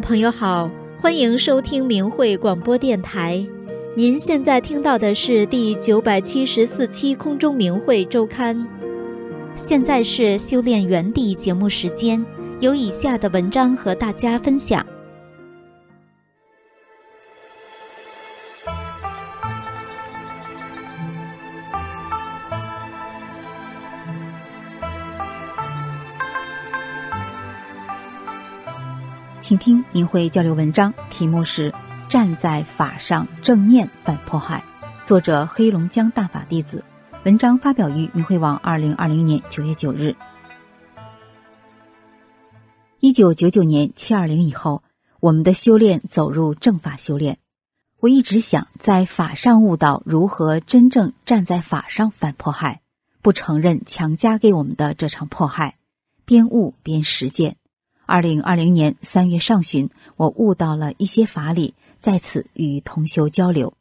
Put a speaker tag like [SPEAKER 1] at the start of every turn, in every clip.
[SPEAKER 1] 朋友好，欢迎收听明慧广播电台。您现在听到的是第九百七十四期空中明慧周刊。现在是修炼园地节目时间，有以下的文章和大家分享。请听明慧交流文章，题目是《站在法上正念反迫害》，作者黑龙江大法弟子。文章发表于明慧网，二零二零年九月九日。一九九九年七二零以后，我们的修炼走入正法修炼。我一直想在法上悟道，如何真正站在法上反迫害，不承认强加给我们的这场迫害，边悟边实践。二零二零年三月上旬，我悟到了一些法理，在此与同修交流。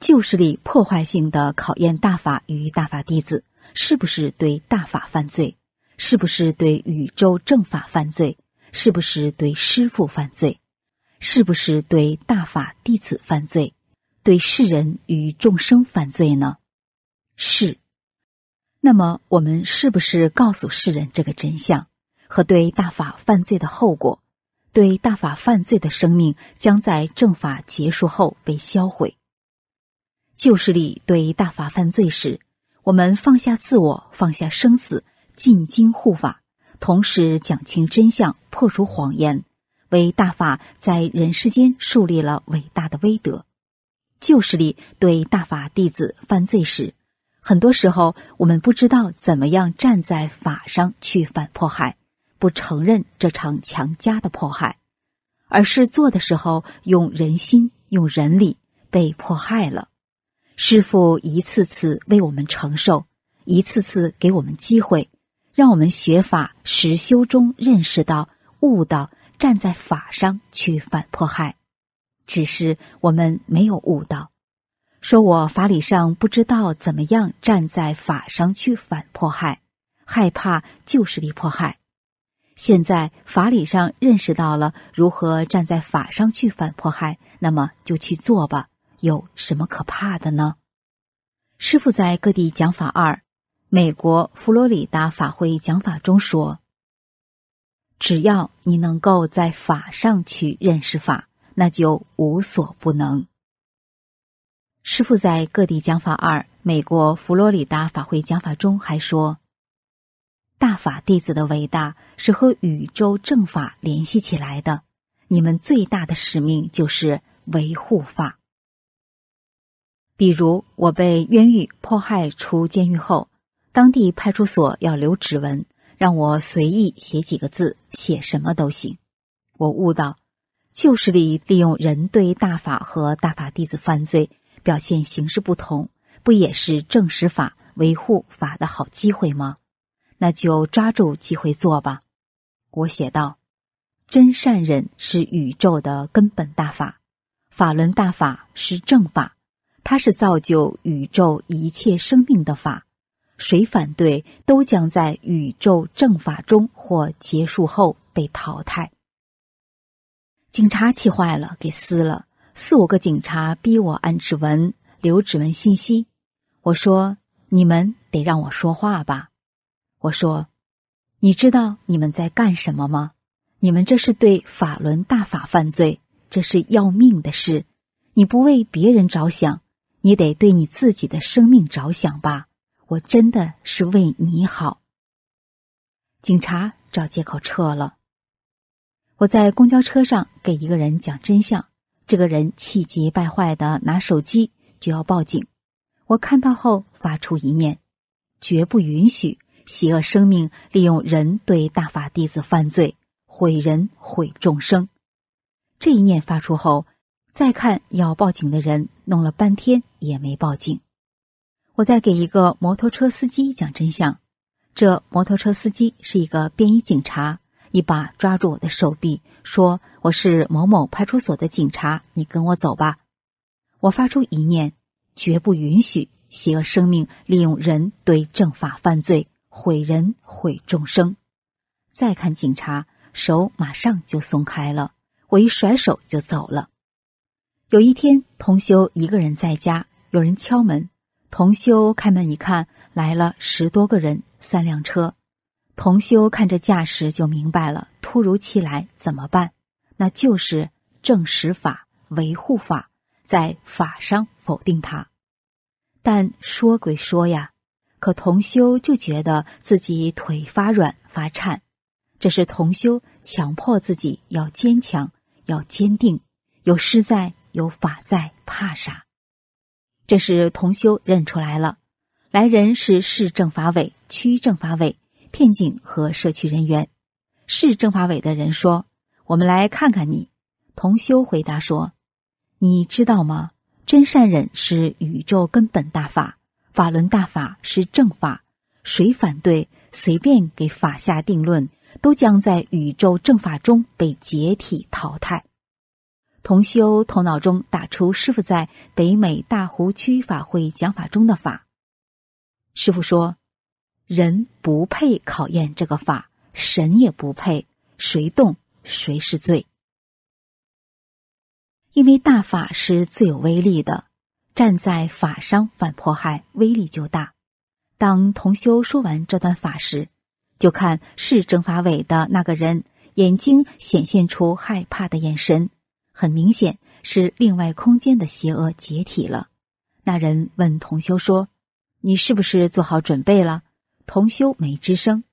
[SPEAKER 1] 旧势力破坏性的考验大法与大法弟子，是不是对大法犯罪？是不是对宇宙正法犯罪？是不是对师父犯罪？是不是对大法弟子犯罪？对世人与众生犯罪呢？是。那么，我们是不是告诉世人这个真相？和对大法犯罪的后果，对大法犯罪的生命将在正法结束后被销毁。旧势力对大法犯罪时，我们放下自我，放下生死，进京护法，同时讲清真相，破除谎言，为大法在人世间树立了伟大的威德。旧势力对大法弟子犯罪时，很多时候我们不知道怎么样站在法上去反迫害。不承认这场强加的迫害，而是做的时候用人心、用人力被迫害了。师傅一次次为我们承受，一次次给我们机会，让我们学法、实修中认识到、悟到，站在法上去反迫害。只是我们没有悟到，说我法理上不知道怎么样站在法上去反迫害，害怕旧势力迫害。现在法理上认识到了如何站在法上去反迫害，那么就去做吧，有什么可怕的呢？师傅在各地讲法二，美国佛罗里达法会讲法中说：“只要你能够在法上去认识法，那就无所不能。”师傅在各地讲法二，美国佛罗里达法会讲法中还说。大法弟子的伟大是和宇宙正法联系起来的。你们最大的使命就是维护法。比如我被冤狱迫害出监狱后，当地派出所要留指纹，让我随意写几个字，写什么都行。我悟到，旧势力利用人对大法和大法弟子犯罪表现形式不同，不也是证实法维护法的好机会吗？那就抓住机会做吧，我写道。真善忍是宇宙的根本大法，法轮大法是正法，它是造就宇宙一切生命的法。谁反对，都将在宇宙正法中或结束后被淘汰。警察气坏了，给撕了四五个警察逼我按指纹、留指纹信息。我说：“你们得让我说话吧。”我说：“你知道你们在干什么吗？你们这是对法轮大法犯罪，这是要命的事！你不为别人着想，你得对你自己的生命着想吧？我真的是为你好。”警察找借口撤了。我在公交车上给一个人讲真相，这个人气急败坏的，拿手机就要报警。我看到后发出一面，绝不允许。邪恶生命利用人对大法弟子犯罪，毁人毁众生。这一念发出后，再看要报警的人，弄了半天也没报警。我在给一个摩托车司机讲真相，这摩托车司机是一个便衣警察，一把抓住我的手臂，说：“我是某某派出所的警察，你跟我走吧。”我发出一念，绝不允许邪恶生命利用人对正法犯罪。毁人毁众生，再看警察手马上就松开了，我一甩手就走了。有一天，同修一个人在家，有人敲门，同修开门一看，来了十多个人，三辆车。同修看这架势就明白了，突如其来怎么办？那就是正实法、维护法，在法上否定他。但说归说呀。可同修就觉得自己腿发软发颤，这是同修强迫自己要坚强，要坚定，有师在，有法在，怕啥？这是同修认出来了，来人是市政法委、区政法委、片警和社区人员。市政法委的人说：“我们来看看你。”同修回答说：“你知道吗？真善忍是宇宙根本大法。”法轮大法是正法，谁反对，随便给法下定论，都将在宇宙正法中被解体淘汰。同修头脑中打出师傅在北美大湖区法会讲法中的法，师傅说：“人不配考验这个法，神也不配，谁动谁是罪，因为大法是最有威力的。”站在法上反迫害，威力就大。当同修说完这段法时，就看市政法委的那个人眼睛显现出害怕的眼神，很明显是另外空间的邪恶解体了。那人问同修说：“你是不是做好准备了？”同修没吱声。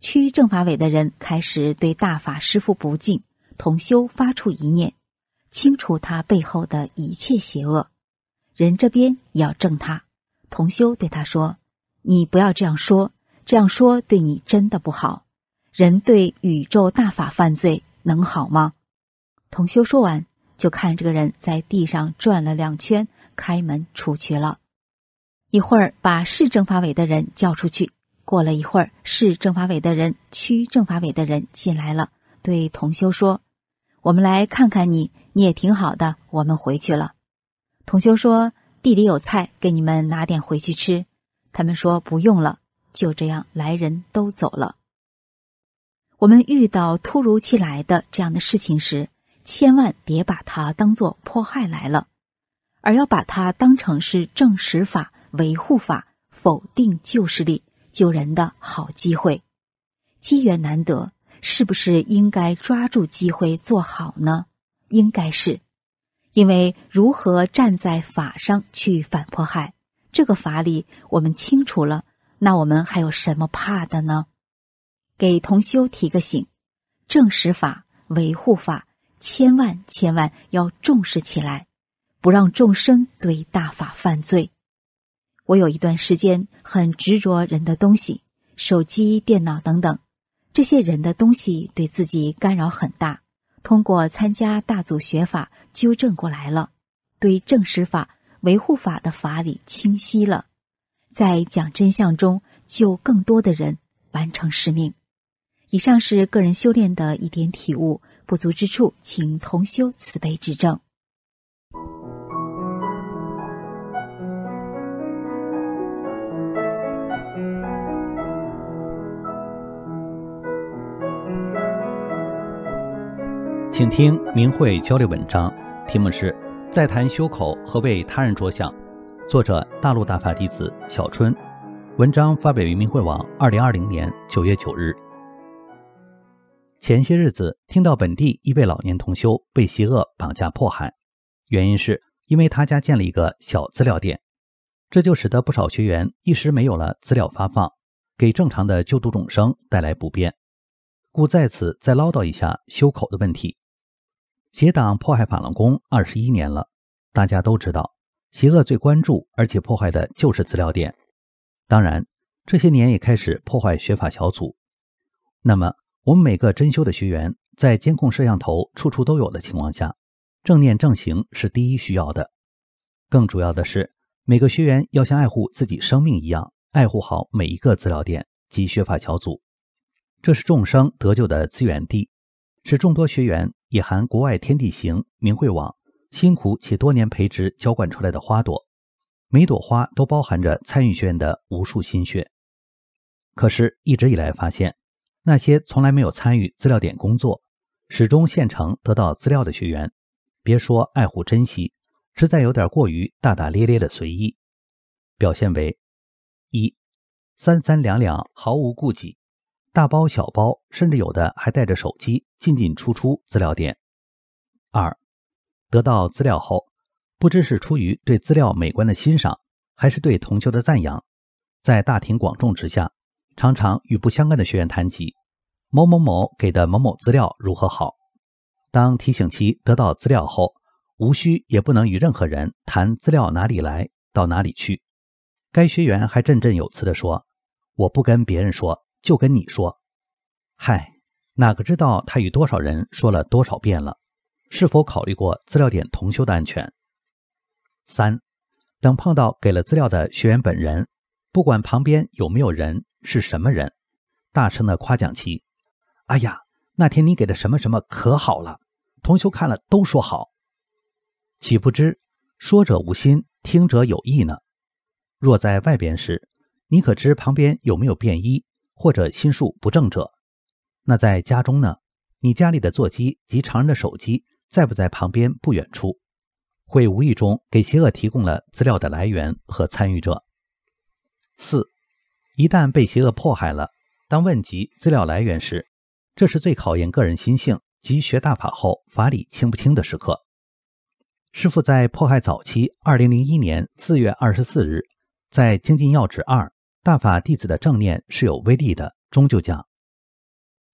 [SPEAKER 1] 区政法委的人开始对大法师父不敬，同修发出一念，清除他背后的一切邪恶。人这边也要正他，同修对他说：“你不要这样说，这样说对你真的不好。人对宇宙大法犯罪能好吗？”同修说完，就看这个人在地上转了两圈，开门出去了。一会儿把市政法委的人叫出去。过了一会儿，市政法委的人、区政法委的人进来了，对同修说：“我们来看看你，你也挺好的。我们回去了。”同修说：“地里有菜，给你们拿点回去吃。”他们说：“不用了。”就这样，来人都走了。我们遇到突如其来的这样的事情时，千万别把它当做迫害来了，而要把它当成是正实法、维护法、否定旧势力、救人的好机会。机缘难得，是不是应该抓住机会做好呢？应该是。因为如何站在法上去反迫害这个法理我们清楚了，那我们还有什么怕的呢？给同修提个醒：正识法、维护法，千万千万要重视起来，不让众生对大法犯罪。我有一段时间很执着人的东西，手机、电脑等等，这些人的东西对自己干扰很大。通过参加大组学法，纠正过来了，对正实法、维护法的法理清晰了，在讲真相中，救更多的人完成使命。以上是个人修炼的一点体悟，不足之处，请同修慈悲指正。
[SPEAKER 2] 请听明慧交流文章，题目是《在谈修口和为他人着想》，作者大陆大法弟子小春，文章发表于明慧网，二零二零年九月九日。前些日子听到本地一位老年同修被邪恶绑架迫害，原因是因为他家建了一个小资料店，这就使得不少学员一时没有了资料发放，给正常的救读众生带来不便，故在此再唠叨一下修口的问题。邪党迫害法轮功二十一年了，大家都知道，邪恶最关注而且破坏的就是资料店。当然，这些年也开始破坏学法小组。那么，我们每个真修的学员，在监控摄像头处处都有的情况下，正念正行是第一需要的。更主要的是，每个学员要像爱护自己生命一样，爱护好每一个资料店及学法小组，这是众生得救的资源地，是众多学员。也含国外天地行、名贵网，辛苦且多年培植、浇灌出来的花朵，每朵花都包含着参与学员的无数心血。可是，一直以来发现，那些从来没有参与资料点工作，始终现成得到资料的学员，别说爱护珍惜，实在有点过于大大咧咧的随意。表现为：一，三三两两，毫无顾忌。大包小包，甚至有的还带着手机，进进出出资料店。二，得到资料后，不知是出于对资料美观的欣赏，还是对同修的赞扬，在大庭广众之下，常常与不相干的学员谈及某某某给的某某资料如何好。当提醒其得到资料后，无需也不能与任何人谈资料哪里来，到哪里去。该学员还振振有词地说：“我不跟别人说。”就跟你说，嗨，哪个知道他与多少人说了多少遍了？是否考虑过资料点同修的安全？三，等碰到给了资料的学员本人，不管旁边有没有人是什么人，大声的夸奖其。哎呀，那天你给的什么什么可好了，同修看了都说好。岂不知，说者无心，听者有意呢？若在外边时，你可知旁边有没有便衣？或者心术不正者，那在家中呢？你家里的座机及常人的手机在不在旁边不远处？会无意中给邪恶提供了资料的来源和参与者。四，一旦被邪恶迫害了，当问及资料来源时，这是最考验个人心性及学大法后法理清不清的时刻。师傅在迫害早期，二零零一年四月二十四日，在精进要旨二。大法弟子的正念是有威力的。终究讲，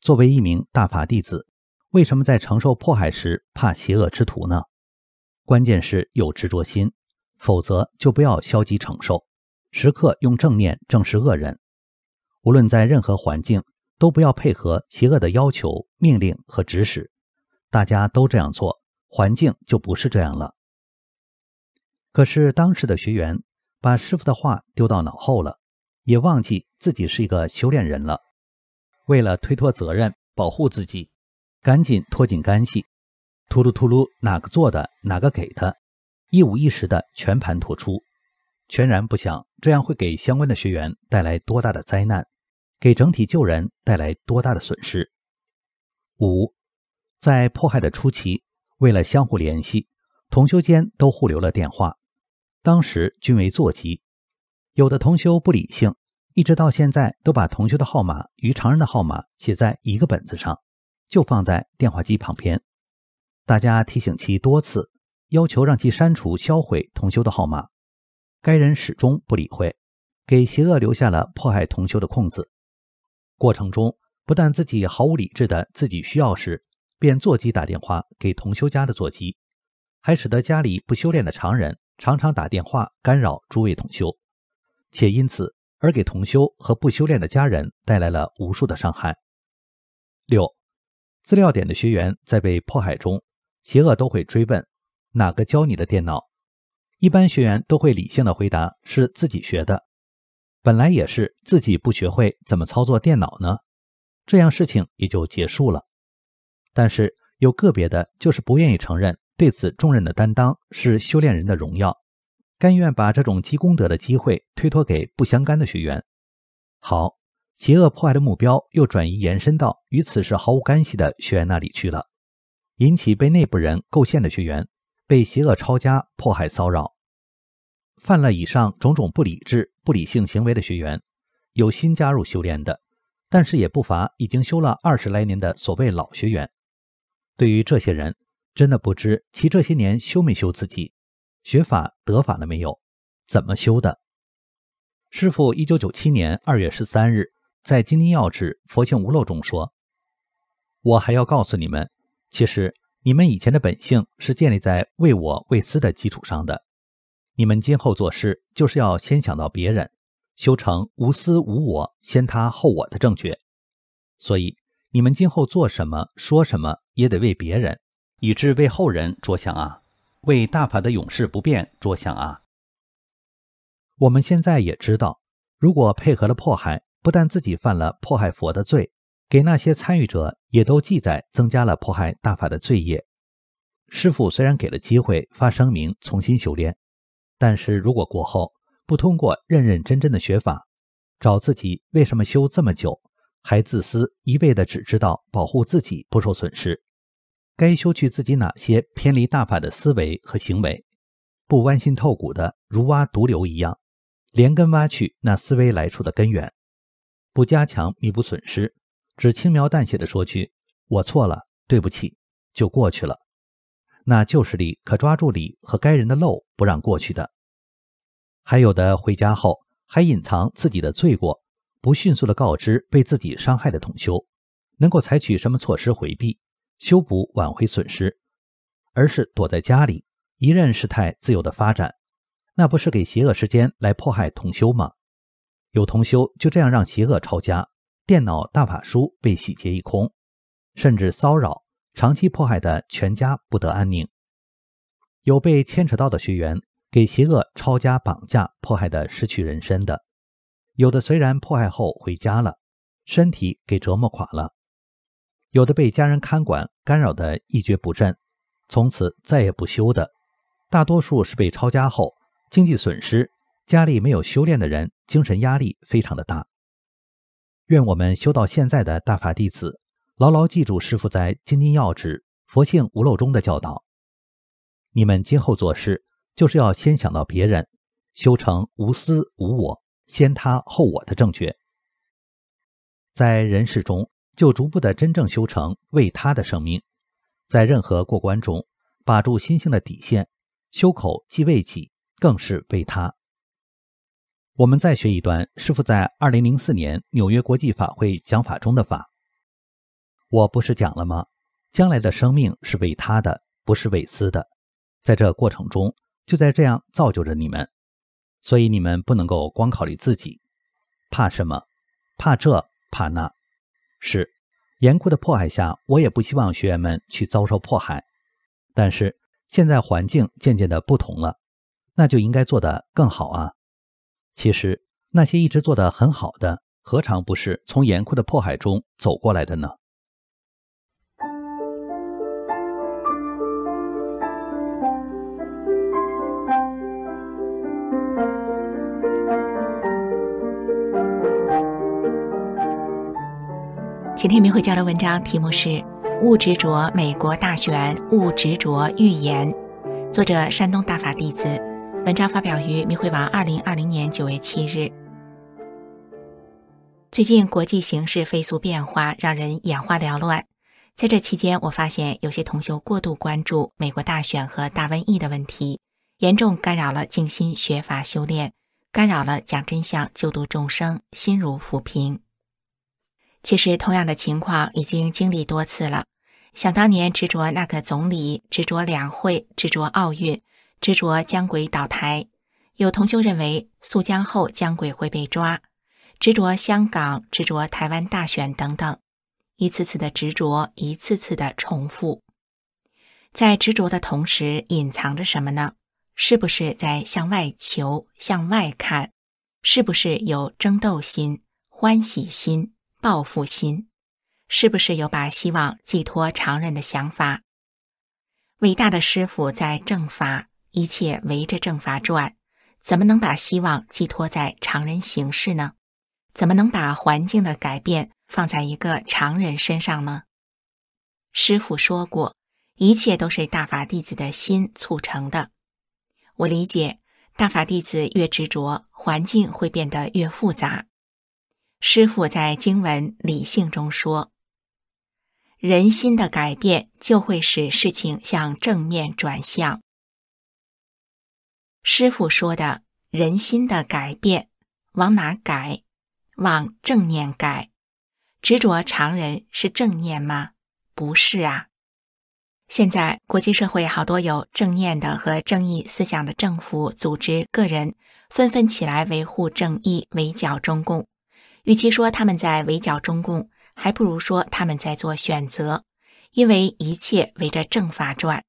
[SPEAKER 2] 作为一名大法弟子，为什么在承受迫害时怕邪恶之徒呢？关键是有执着心，否则就不要消极承受，时刻用正念正视恶人。无论在任何环境，都不要配合邪恶的要求、命令和指使。大家都这样做，环境就不是这样了。可是当时的学员把师傅的话丢到脑后了。也忘记自己是一个修炼人了。为了推脱责任，保护自己，赶紧脱紧干系，秃噜秃噜，哪个做的，哪个给的，一五一十的全盘托出，全然不想这样会给相关的学员带来多大的灾难，给整体救人带来多大的损失。五，在迫害的初期，为了相互联系，同修间都互留了电话，当时均为座机。有的同修不理性，一直到现在都把同修的号码与常人的号码写在一个本子上，就放在电话机旁边。大家提醒其多次，要求让其删除、销毁同修的号码，该人始终不理会，给邪恶留下了迫害同修的空子。过程中，不但自己毫无理智的自己需要时，便座机打电话给同修家的座机，还使得家里不修炼的常人常常打电话干扰诸位同修。且因此而给同修和不修炼的家人带来了无数的伤害。六，资料点的学员在被迫害中，邪恶都会追问哪个教你的电脑？一般学员都会理性的回答是自己学的，本来也是自己不学会怎么操作电脑呢，这样事情也就结束了。但是有个别的就是不愿意承认，对此重任的担当是修炼人的荣耀。甘愿把这种积功德的机会推脱给不相干的学员，好，邪恶迫害的目标又转移延伸到与此事毫无干系的学员那里去了，引起被内部人构陷的学员被邪恶抄家迫害骚扰，犯了以上种种不理智、不理性行为的学员，有新加入修炼的，但是也不乏已经修了二十来年的所谓老学员。对于这些人，真的不知其这些年修没修自己。学法得法了没有？怎么修的？师傅一九九七年二月十三日在《金经要旨·佛性无漏》中说：“我还要告诉你们，其实你们以前的本性是建立在为我为私的基础上的。你们今后做事就是要先想到别人，修成无私无我，先他后我的正确。所以你们今后做什么、说什么也得为别人，以致为后人着想啊。”为大法的永世不变着想啊！我们现在也知道，如果配合了迫害，不但自己犯了迫害佛的罪，给那些参与者也都记载增加了迫害大法的罪业。师父虽然给了机会发声明重新修炼，但是如果过后不通过认认真真的学法，找自己为什么修这么久，还自私一味的只知道保护自己不受损失。该修去自己哪些偏离大法的思维和行为？不剜心透骨的，如挖毒瘤一样，连根挖去那思维来处的根源；不加强弥补损失，只轻描淡写的说去“我错了，对不起”，就过去了。那旧是理可抓住理和该人的漏，不让过去的。还有的回家后还隐藏自己的罪过，不迅速的告知被自己伤害的同修，能够采取什么措施回避？修补挽回损失，而是躲在家里，一任事态自由的发展，那不是给邪恶时间来迫害同修吗？有同修就这样让邪恶抄家，电脑、大法书被洗劫一空，甚至骚扰、长期迫害的全家不得安宁。有被牵扯到的学员，给邪恶抄家、绑架、迫害的失去人身的，有的虽然迫害后回家了，身体给折磨垮了。有的被家人看管，干扰的一蹶不振，从此再也不修的；大多数是被抄家后，经济损失，家里没有修炼的人，精神压力非常的大。愿我们修到现在的大法弟子，牢牢记住师父在《金经要旨》“佛性无漏中”的教导。你们今后做事，就是要先想到别人，修成无私无我，先他后我的正确。在人世中。就逐步的真正修成，为他的生命，在任何过关中，把住心性的底线，修口既为己，更是为他。我们再学一段，师父在二零零四年纽约国际法会讲法中的法。我不是讲了吗？将来的生命是为他的，不是为私的。在这过程中，就在这样造就着你们，所以你们不能够光考虑自己，怕什么？怕这？怕那？是，严酷的迫害下，我也不希望学员们去遭受迫害。但是现在环境渐渐的不同了，那就应该做得更好啊。其实那些一直做得很好的，何尝不是从严酷的迫害中走过来的呢？
[SPEAKER 3] 请听明慧家的文章，题目是《勿执着美国大选，勿执着预言》，作者山东大法弟子。文章发表于明慧网二零二零年九月七日。最近国际形势飞速变化，让人眼花缭乱。在这期间，我发现有些同修过度关注美国大选和大瘟疫的问题，严重干扰了静心学法修炼，干扰了讲真相救度众生，心如浮萍。其实同样的情况已经经历多次了。想当年执着那个总理，执着两会，执着奥运，执着江鬼倒台。有同修认为溯江后江鬼会被抓，执着香港，执着台湾大选等等，一次次的执着，一次次的重复。在执着的同时，隐藏着什么呢？是不是在向外求、向外看？是不是有争斗心、欢喜心？报复心，是不是有把希望寄托常人的想法？伟大的师傅在正法，一切围着正法转，怎么能把希望寄托在常人行事呢？怎么能把环境的改变放在一个常人身上呢？师傅说过，一切都是大法弟子的心促成的。我理解，大法弟子越执着，环境会变得越复杂。师父在经文理性中说：“人心的改变，就会使事情向正面转向。”师父说的“人心的改变”，往哪改？往正念改？执着常人是正念吗？不是啊！现在国际社会好多有正念的和正义思想的政府、组织、个人，纷纷起来维护正义，围剿中共。与其说他们在围剿中共，还不如说他们在做选择，因为一切围着正法转，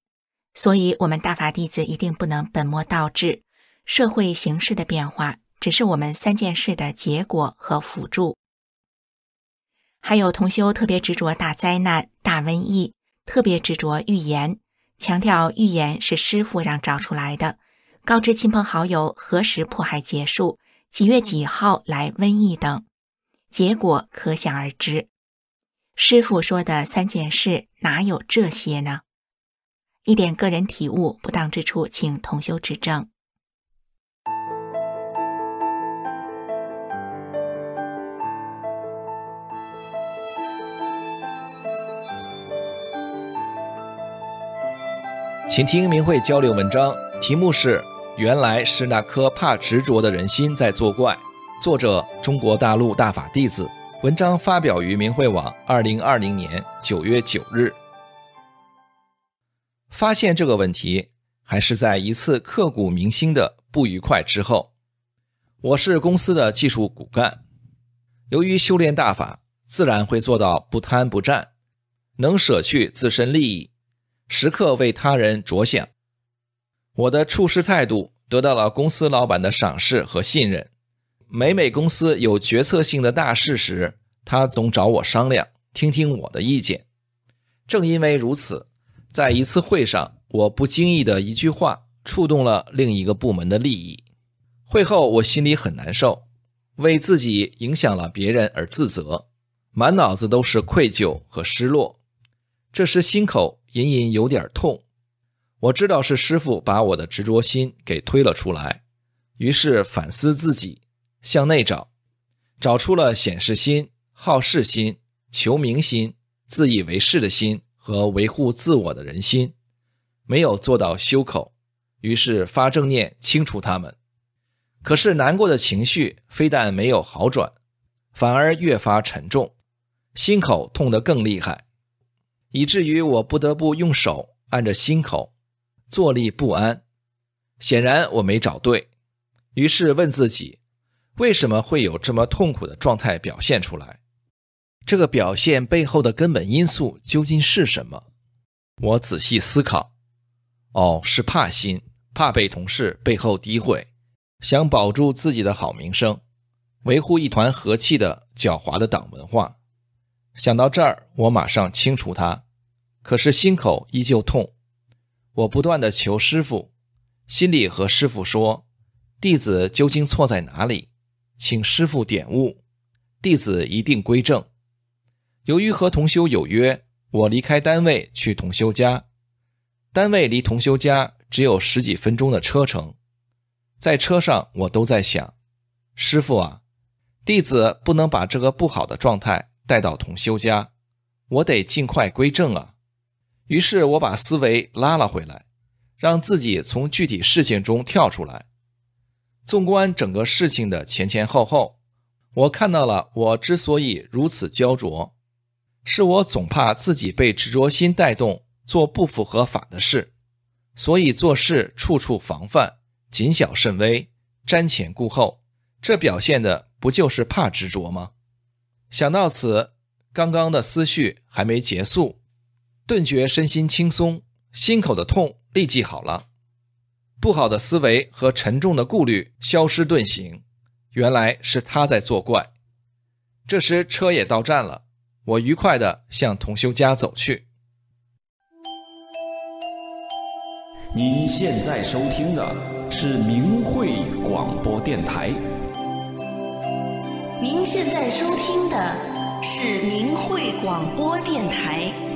[SPEAKER 3] 所以我们大法弟子一定不能本末倒置。社会形势的变化只是我们三件事的结果和辅助。还有同修特别执着大灾难、大瘟疫，特别执着预言，强调预言是师傅让找出来的，告知亲朋好友何时迫害结束，几月几号来瘟疫等。结果可想而知，师傅说的三件事哪有这些呢？一点个人体悟不当之处，请同修指正。
[SPEAKER 4] 请听明慧交流文章，题目是“原来是那颗怕执着的人心在作怪”。作者：中国大陆大法弟子。文章发表于明慧网，二零二零年九月九日。发现这个问题还是在一次刻骨铭心的不愉快之后。我是公司的技术骨干，由于修炼大法，自然会做到不贪不占，能舍去自身利益，时刻为他人着想。我的处事态度得到了公司老板的赏识和信任。每每公司有决策性的大事时，他总找我商量，听听我的意见。正因为如此，在一次会上，我不经意的一句话触动了另一个部门的利益。会后我心里很难受，为自己影响了别人而自责，满脑子都是愧疚和失落。这时心口隐隐有点痛，我知道是师傅把我的执着心给推了出来，于是反思自己。向内找，找出了显示心、好事心、求名心、自以为是的心和维护自我的人心，没有做到修口，于是发正念清除他们。可是难过的情绪非但没有好转，反而越发沉重，心口痛得更厉害，以至于我不得不用手按着心口，坐立不安。显然我没找对，于是问自己。为什么会有这么痛苦的状态表现出来？这个表现背后的根本因素究竟是什么？我仔细思考，哦，是怕心，怕被同事背后诋毁，想保住自己的好名声，维护一团和气的狡猾的党文化。想到这儿，我马上清除它。可是心口依旧痛，我不断的求师傅，心里和师傅说，弟子究竟错在哪里？请师父点悟，弟子一定归正。由于和同修有约，我离开单位去同修家。单位离同修家只有十几分钟的车程，在车上我都在想：师父啊，弟子不能把这个不好的状态带到同修家，我得尽快归正啊。于是我把思维拉了回来，让自己从具体事情中跳出来。纵观整个事情的前前后后，我看到了我之所以如此焦灼，是我总怕自己被执着心带动做不符合法的事，所以做事处处防范、谨小慎微、瞻前顾后，这表现的不就是怕执着吗？想到此，刚刚的思绪还没结束，顿觉身心轻松，心口的痛立即好了。不好的思维和沉重的顾虑消失遁形，原来是他在作怪。这时车也到站了，我愉快的向同修家走去。您现在收听的是明慧广播电台。
[SPEAKER 3] 您现在收听的是明慧广播电台。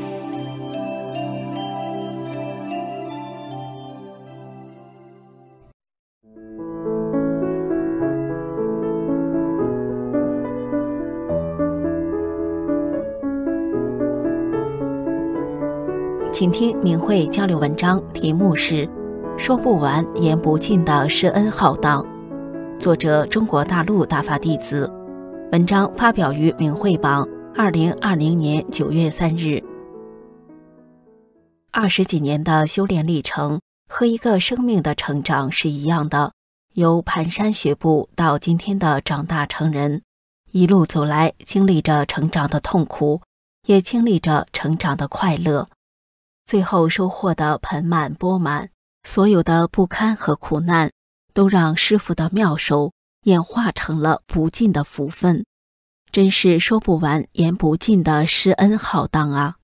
[SPEAKER 5] 请听明慧交流文章，题目是《说不完言不尽的师恩浩荡》，作者中国大陆大法弟子，文章发表于明慧榜，二零二零年九月三日。二十几年的修炼历程和一个生命的成长是一样的，由蹒跚学步到今天的长大成人，一路走来，经历着成长的痛苦，也经历着成长的快乐。最后收获的盆满钵满，所有的不堪和苦难，都让师傅的妙手演化成了不尽的福分，真是说不完、言不尽的师恩浩荡啊！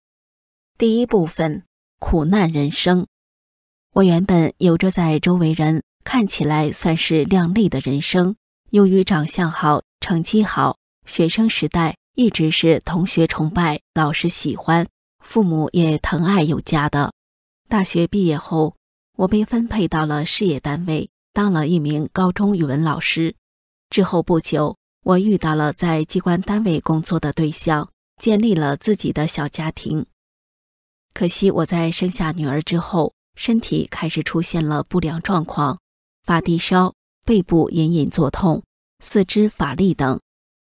[SPEAKER 5] 第一部分：苦难人生。我原本有着在周围人看起来算是靓丽的人生，由于长相好、成绩好，学生时代一直是同学崇拜、老师喜欢。父母也疼爱有加的。大学毕业后，我被分配到了事业单位，当了一名高中语文老师。之后不久，我遇到了在机关单位工作的对象，建立了自己的小家庭。可惜我在生下女儿之后，身体开始出现了不良状况，发低烧，背部隐隐作痛，四肢乏力等。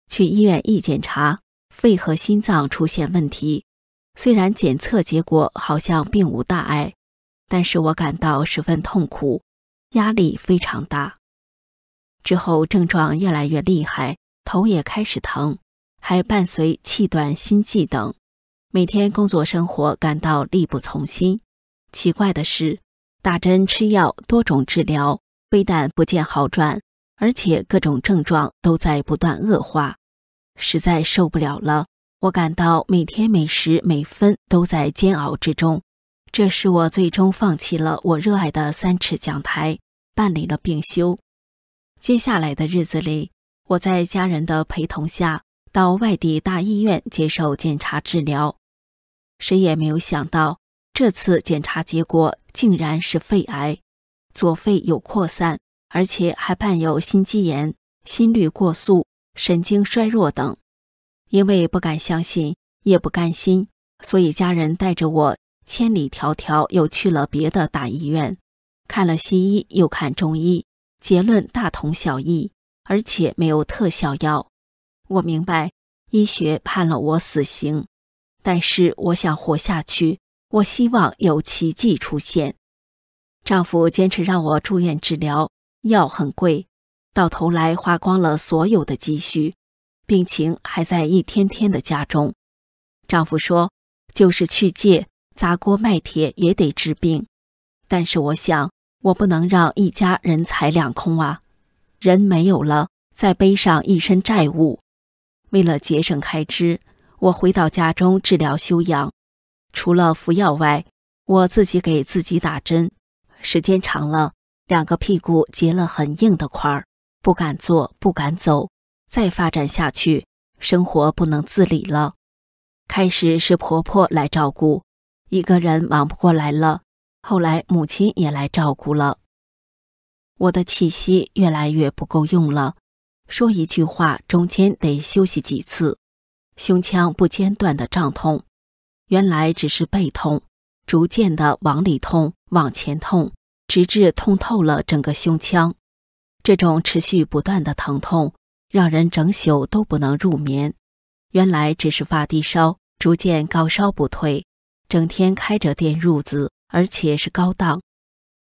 [SPEAKER 5] 去医院一检查，肺和心脏出现问题。虽然检测结果好像并无大碍，但是我感到十分痛苦，压力非常大。之后症状越来越厉害，头也开始疼，还伴随气短、心悸等，每天工作生活感到力不从心。奇怪的是，打针吃药、多种治疗，非但不见好转，而且各种症状都在不断恶化，实在受不了了。我感到每天每时每分都在煎熬之中，这是我最终放弃了我热爱的三尺讲台，办理了病休。接下来的日子里，我在家人的陪同下到外地大医院接受检查治疗。谁也没有想到，这次检查结果竟然是肺癌，左肺有扩散，而且还伴有心肌炎、心率过速、神经衰弱等。因为不敢相信，也不甘心，所以家人带着我千里迢迢又去了别的大医院，看了西医，又看中医，结论大同小异，而且没有特效药。我明白，医学判了我死刑，但是我想活下去，我希望有奇迹出现。丈夫坚持让我住院治疗，药很贵，到头来花光了所有的积蓄。病情还在一天天的加重，丈夫说：“就是去借，砸锅卖铁也得治病。”但是我想，我不能让一家人财两空啊！人没有了，再背上一身债务。为了节省开支，我回到家中治疗休养。除了服药外，我自己给自己打针。时间长了，两个屁股结了很硬的块儿，不敢坐，不敢走。再发展下去，生活不能自理了。开始是婆婆来照顾，一个人忙不过来了。后来母亲也来照顾了。我的气息越来越不够用了，说一句话中间得休息几次，胸腔不间断的胀痛。原来只是背痛，逐渐的往里痛，往前痛，直至痛透了整个胸腔。这种持续不断的疼痛。让人整宿都不能入眠。原来只是发低烧，逐渐高烧不退，整天开着电褥子，而且是高档。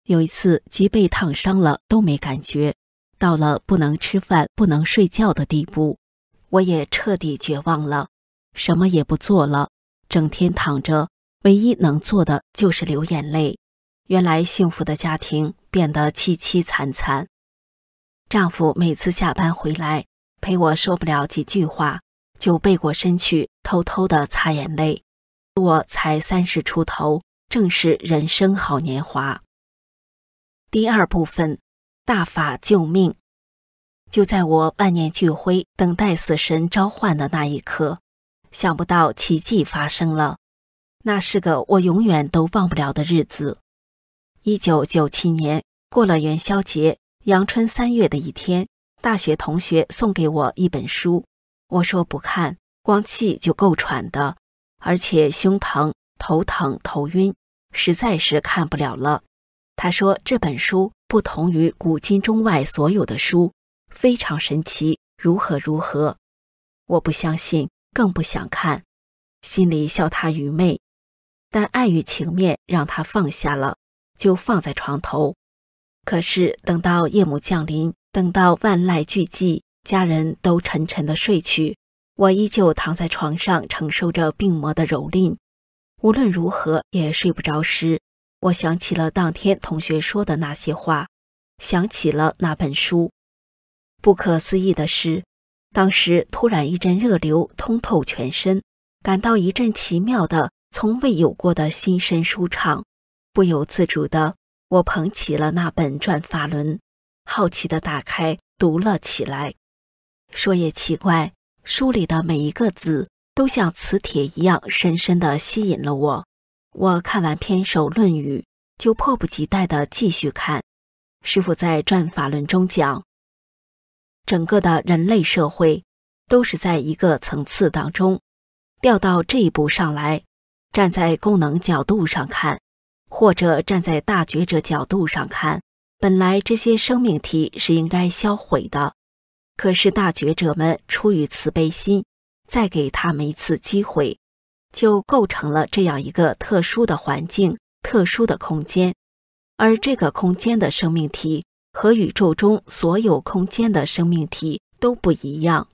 [SPEAKER 5] 有一次脊背烫伤了都没感觉，到了不能吃饭、不能睡觉的地步，我也彻底绝望了，什么也不做了，整天躺着，唯一能做的就是流眼泪。原来幸福的家庭变得凄凄惨惨，丈夫每次下班回来。陪我说不了几句话，就背过身去，偷偷的擦眼泪。我才三十出头，正是人生好年华。第二部分，大法救命。就在我万念俱灰，等待死神召唤的那一刻，想不到奇迹发生了。那是个我永远都忘不了的日子。一九九七年，过了元宵节，阳春三月的一天。大学同学送给我一本书，我说不看，光气就够喘的，而且胸疼、头疼、头晕，实在是看不了了。他说这本书不同于古今中外所有的书，非常神奇，如何如何。我不相信，更不想看，心里笑他愚昧，但碍于情面，让他放下了，就放在床头。可是等到夜幕降临。等到万籁俱寂，家人都沉沉的睡去，我依旧躺在床上承受着病魔的蹂躏，无论如何也睡不着时，我想起了当天同学说的那些话，想起了那本书。不可思议的是，当时突然一阵热流通透全身，感到一阵奇妙的、从未有过的心身舒畅。不由自主的，我捧起了那本《转法轮》。好奇的打开读了起来，说也奇怪，书里的每一个字都像磁铁一样，深深的吸引了我。我看完篇首《论语》，就迫不及待的继续看。师傅在《转法论》中讲，整个的人类社会都是在一个层次当中，掉到这一步上来，站在功能角度上看，或者站在大觉者角度上看。本来这些生命体是应该销毁的，可是大觉者们出于慈悲心，再给他们一次机会，就构成了这样一个特殊的环境、特殊的空间。而这个空间的生命体和宇宙中所有空间的生命体都不一样。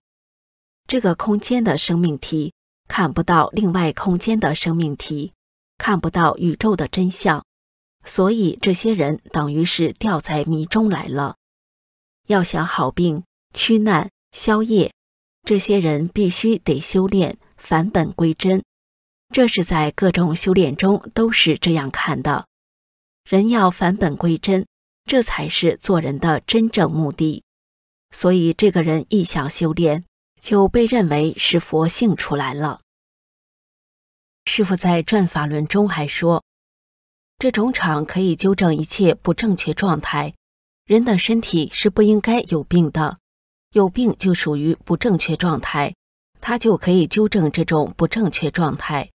[SPEAKER 5] 这个空间的生命体看不到另外空间的生命体，看不到宇宙的真相。所以这些人等于是掉在迷中来了。要想好病驱难消业，这些人必须得修炼返本归真。这是在各种修炼中都是这样看的。人要返本归真，这才是做人的真正目的。所以这个人一想修炼，就被认为是佛性出来了。师傅在《转法轮》中还说。这种场可以纠正一切不正确状态。人的身体是不应该有病的，有病就属于不正确状态，它就可以纠正这种不正确状态，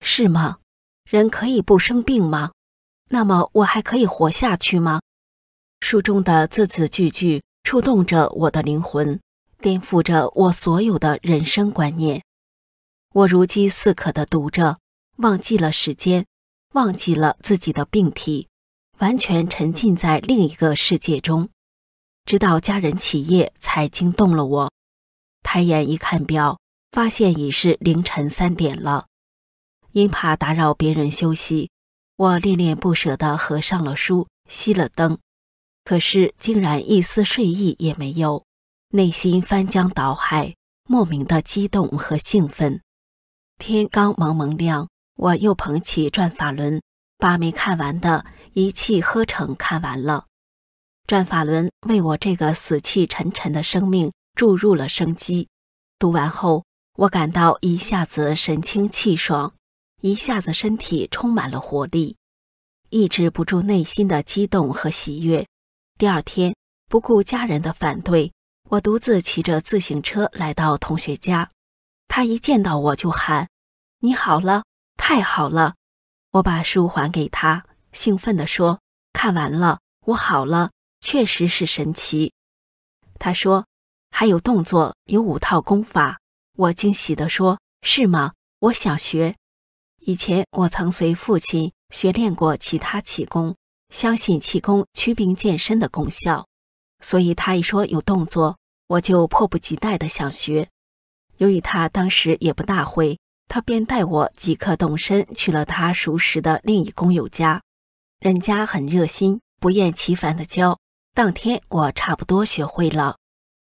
[SPEAKER 5] 是吗？人可以不生病吗？那么我还可以活下去吗？书中的字字句句触动着我的灵魂，颠覆着我所有的人生观念。我如饥似渴地读着，忘记了时间。忘记了自己的病体，完全沉浸在另一个世界中，直到家人起夜才惊动了我。抬眼一看表，发现已是凌晨三点了。因怕打扰别人休息，我恋恋不舍地合上了书，熄了灯。可是竟然一丝睡意也没有，内心翻江倒海，莫名的激动和兴奋。天刚蒙蒙亮。我又捧起转法轮，把没看完的一气呵成看完了。转法轮为我这个死气沉沉的生命注入了生机。读完后，我感到一下子神清气爽，一下子身体充满了活力，抑制不住内心的激动和喜悦。第二天，不顾家人的反对，我独自骑着自行车来到同学家。他一见到我就喊：“你好了。”太好了，我把书还给他，兴奋地说：“看完了，我好了，确实是神奇。”他说：“还有动作，有五套功法。”我惊喜地说：“是吗？我想学。以前我曾随父亲学练过其他气功，相信气功祛病健身的功效，所以他一说有动作，我就迫不及待地想学。由于他当时也不大会。”他便带我即刻动身去了他熟识的另一工友家，人家很热心，不厌其烦地教。当天我差不多学会了。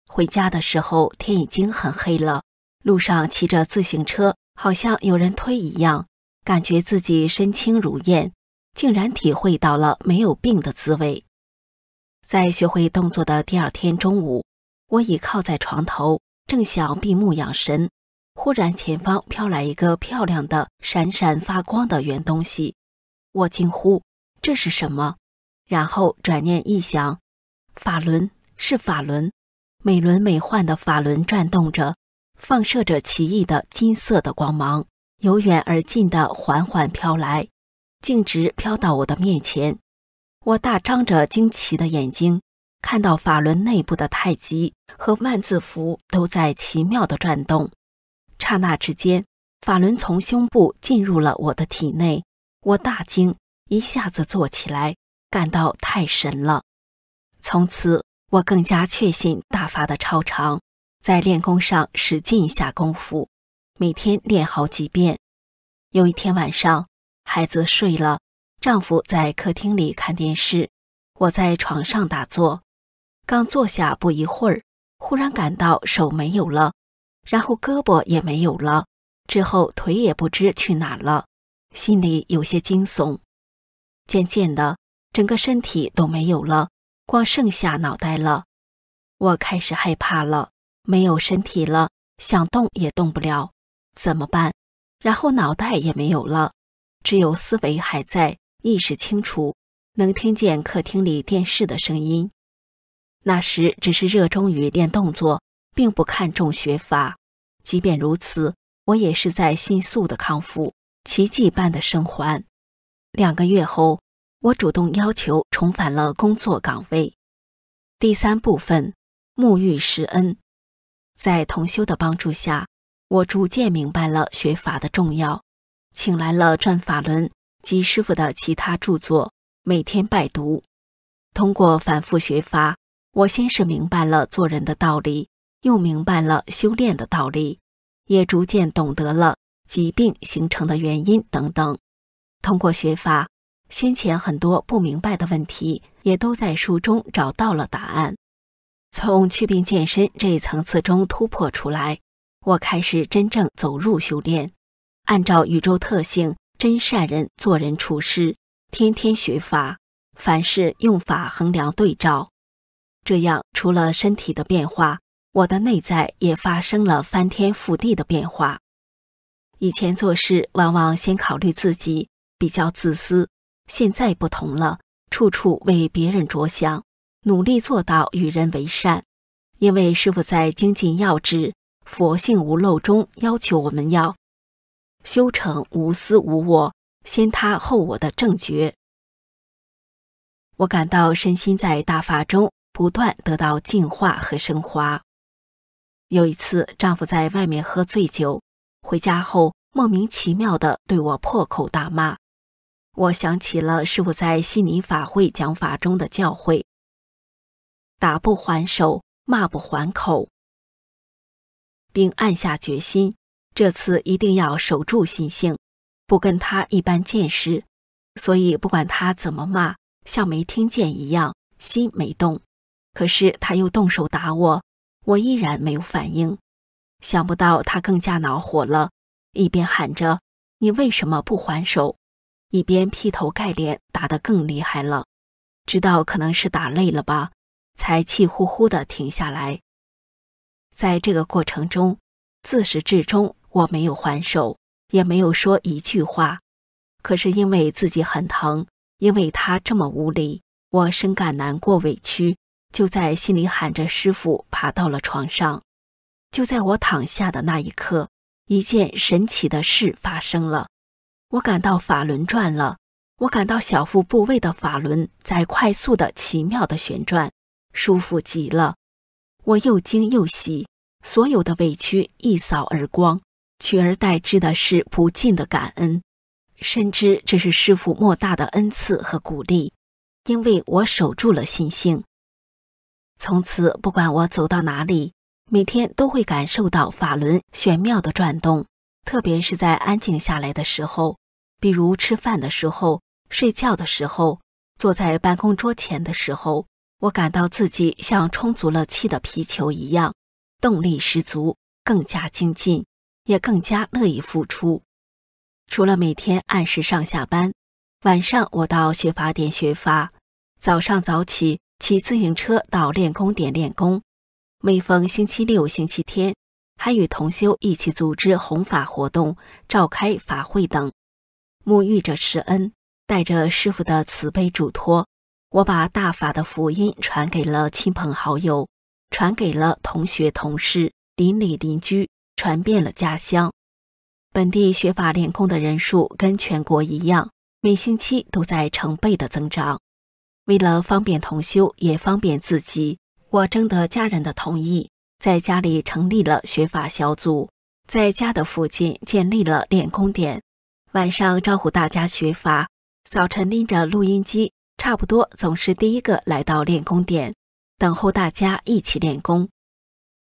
[SPEAKER 5] 回家的时候，天已经很黑了，路上骑着自行车，好像有人推一样，感觉自己身轻如燕，竟然体会到了没有病的滋味。在学会动作的第二天中午，我倚靠在床头，正想闭目养神。忽然，前方飘来一个漂亮的、闪闪发光的圆东西，我惊呼：“这是什么？”然后转念一想，法轮是法轮，美轮美奂的法轮转动着，放射着奇异的金色的光芒，由远而近的缓缓飘来，径直飘到我的面前。我大张着惊奇的眼睛，看到法轮内部的太极和万字符都在奇妙的转动。刹那之间，法轮从胸部进入了我的体内，我大惊，一下子坐起来，感到太神了。从此，我更加确信大发的超常，在练功上使劲下功夫，每天练好几遍。有一天晚上，孩子睡了，丈夫在客厅里看电视，我在床上打坐，刚坐下不一会儿，忽然感到手没有了。然后胳膊也没有了，之后腿也不知去哪了，心里有些惊悚。渐渐的，整个身体都没有了，光剩下脑袋了。我开始害怕了，没有身体了，想动也动不了，怎么办？然后脑袋也没有了，只有思维还在，意识清楚，能听见客厅里电视的声音。那时只是热衷于练动作。并不看重学法，即便如此，我也是在迅速的康复，奇迹般的生还。两个月后，我主动要求重返了工作岗位。第三部分：沐浴施恩，在同修的帮助下，我逐渐明白了学法的重要。请来了《转法轮》及师傅的其他著作，每天拜读。通过反复学法，我先是明白了做人的道理。又明白了修炼的道理，也逐渐懂得了疾病形成的原因等等。通过学法，先前很多不明白的问题也都在书中找到了答案。从祛病健身这一层次中突破出来，我开始真正走入修炼，按照宇宙特性真善人做人处事，天天学法，凡事用法衡量对照。这样，除了身体的变化，我的内在也发生了翻天覆地的变化。以前做事往往先考虑自己，比较自私；现在不同了，处处为别人着想，努力做到与人为善。因为师傅在《精进要旨》《佛性无漏》中要求我们要修成无私无我、先他后我的正觉。我感到身心在大法中不断得到净化和升华。有一次，丈夫在外面喝醉酒，回家后莫名其妙地对我破口大骂。我想起了师傅在悉尼法会讲法中的教诲：“打不还手，骂不还口。”并暗下决心，这次一定要守住心性，不跟他一般见识。所以不管他怎么骂，像没听见一样，心没动。可是他又动手打我。我依然没有反应，想不到他更加恼火了，一边喊着“你为什么不还手”，一边劈头盖脸打得更厉害了。直到可能是打累了吧，才气呼呼的停下来。在这个过程中，自始至终我没有还手，也没有说一句话。可是因为自己很疼，因为他这么无理，我深感难过委屈。就在心里喊着“师傅”，爬到了床上。就在我躺下的那一刻，一件神奇的事发生了。我感到法轮转了，我感到小腹部位的法轮在快速的、奇妙的旋转，舒服极了。我又惊又喜，所有的委屈一扫而光，取而代之的是不尽的感恩。深知这是师傅莫大的恩赐和鼓励，因为我守住了信心。从此，不管我走到哪里，每天都会感受到法轮玄妙的转动，特别是在安静下来的时候，比如吃饭的时候、睡觉的时候、坐在办公桌前的时候，我感到自己像充足了气的皮球一样，动力十足，更加精进，也更加乐意付出。除了每天按时上下班，晚上我到学法点学法，早上早起。骑自行车到练功点练功，每逢星期六、星期天，还与同修一起组织弘法活动、召开法会等。沐浴着师恩，带着师傅的慈悲嘱托，我把大法的福音传给了亲朋好友，传给了同学、同事、邻里、邻居，传遍了家乡。本地学法练功的人数跟全国一样，每星期都在成倍的增长。为了方便同修，也方便自己，我征得家人的同意，在家里成立了学法小组，在家的附近建立了练功点，晚上招呼大家学法，早晨拎着录音机，差不多总是第一个来到练功点，等候大家一起练功。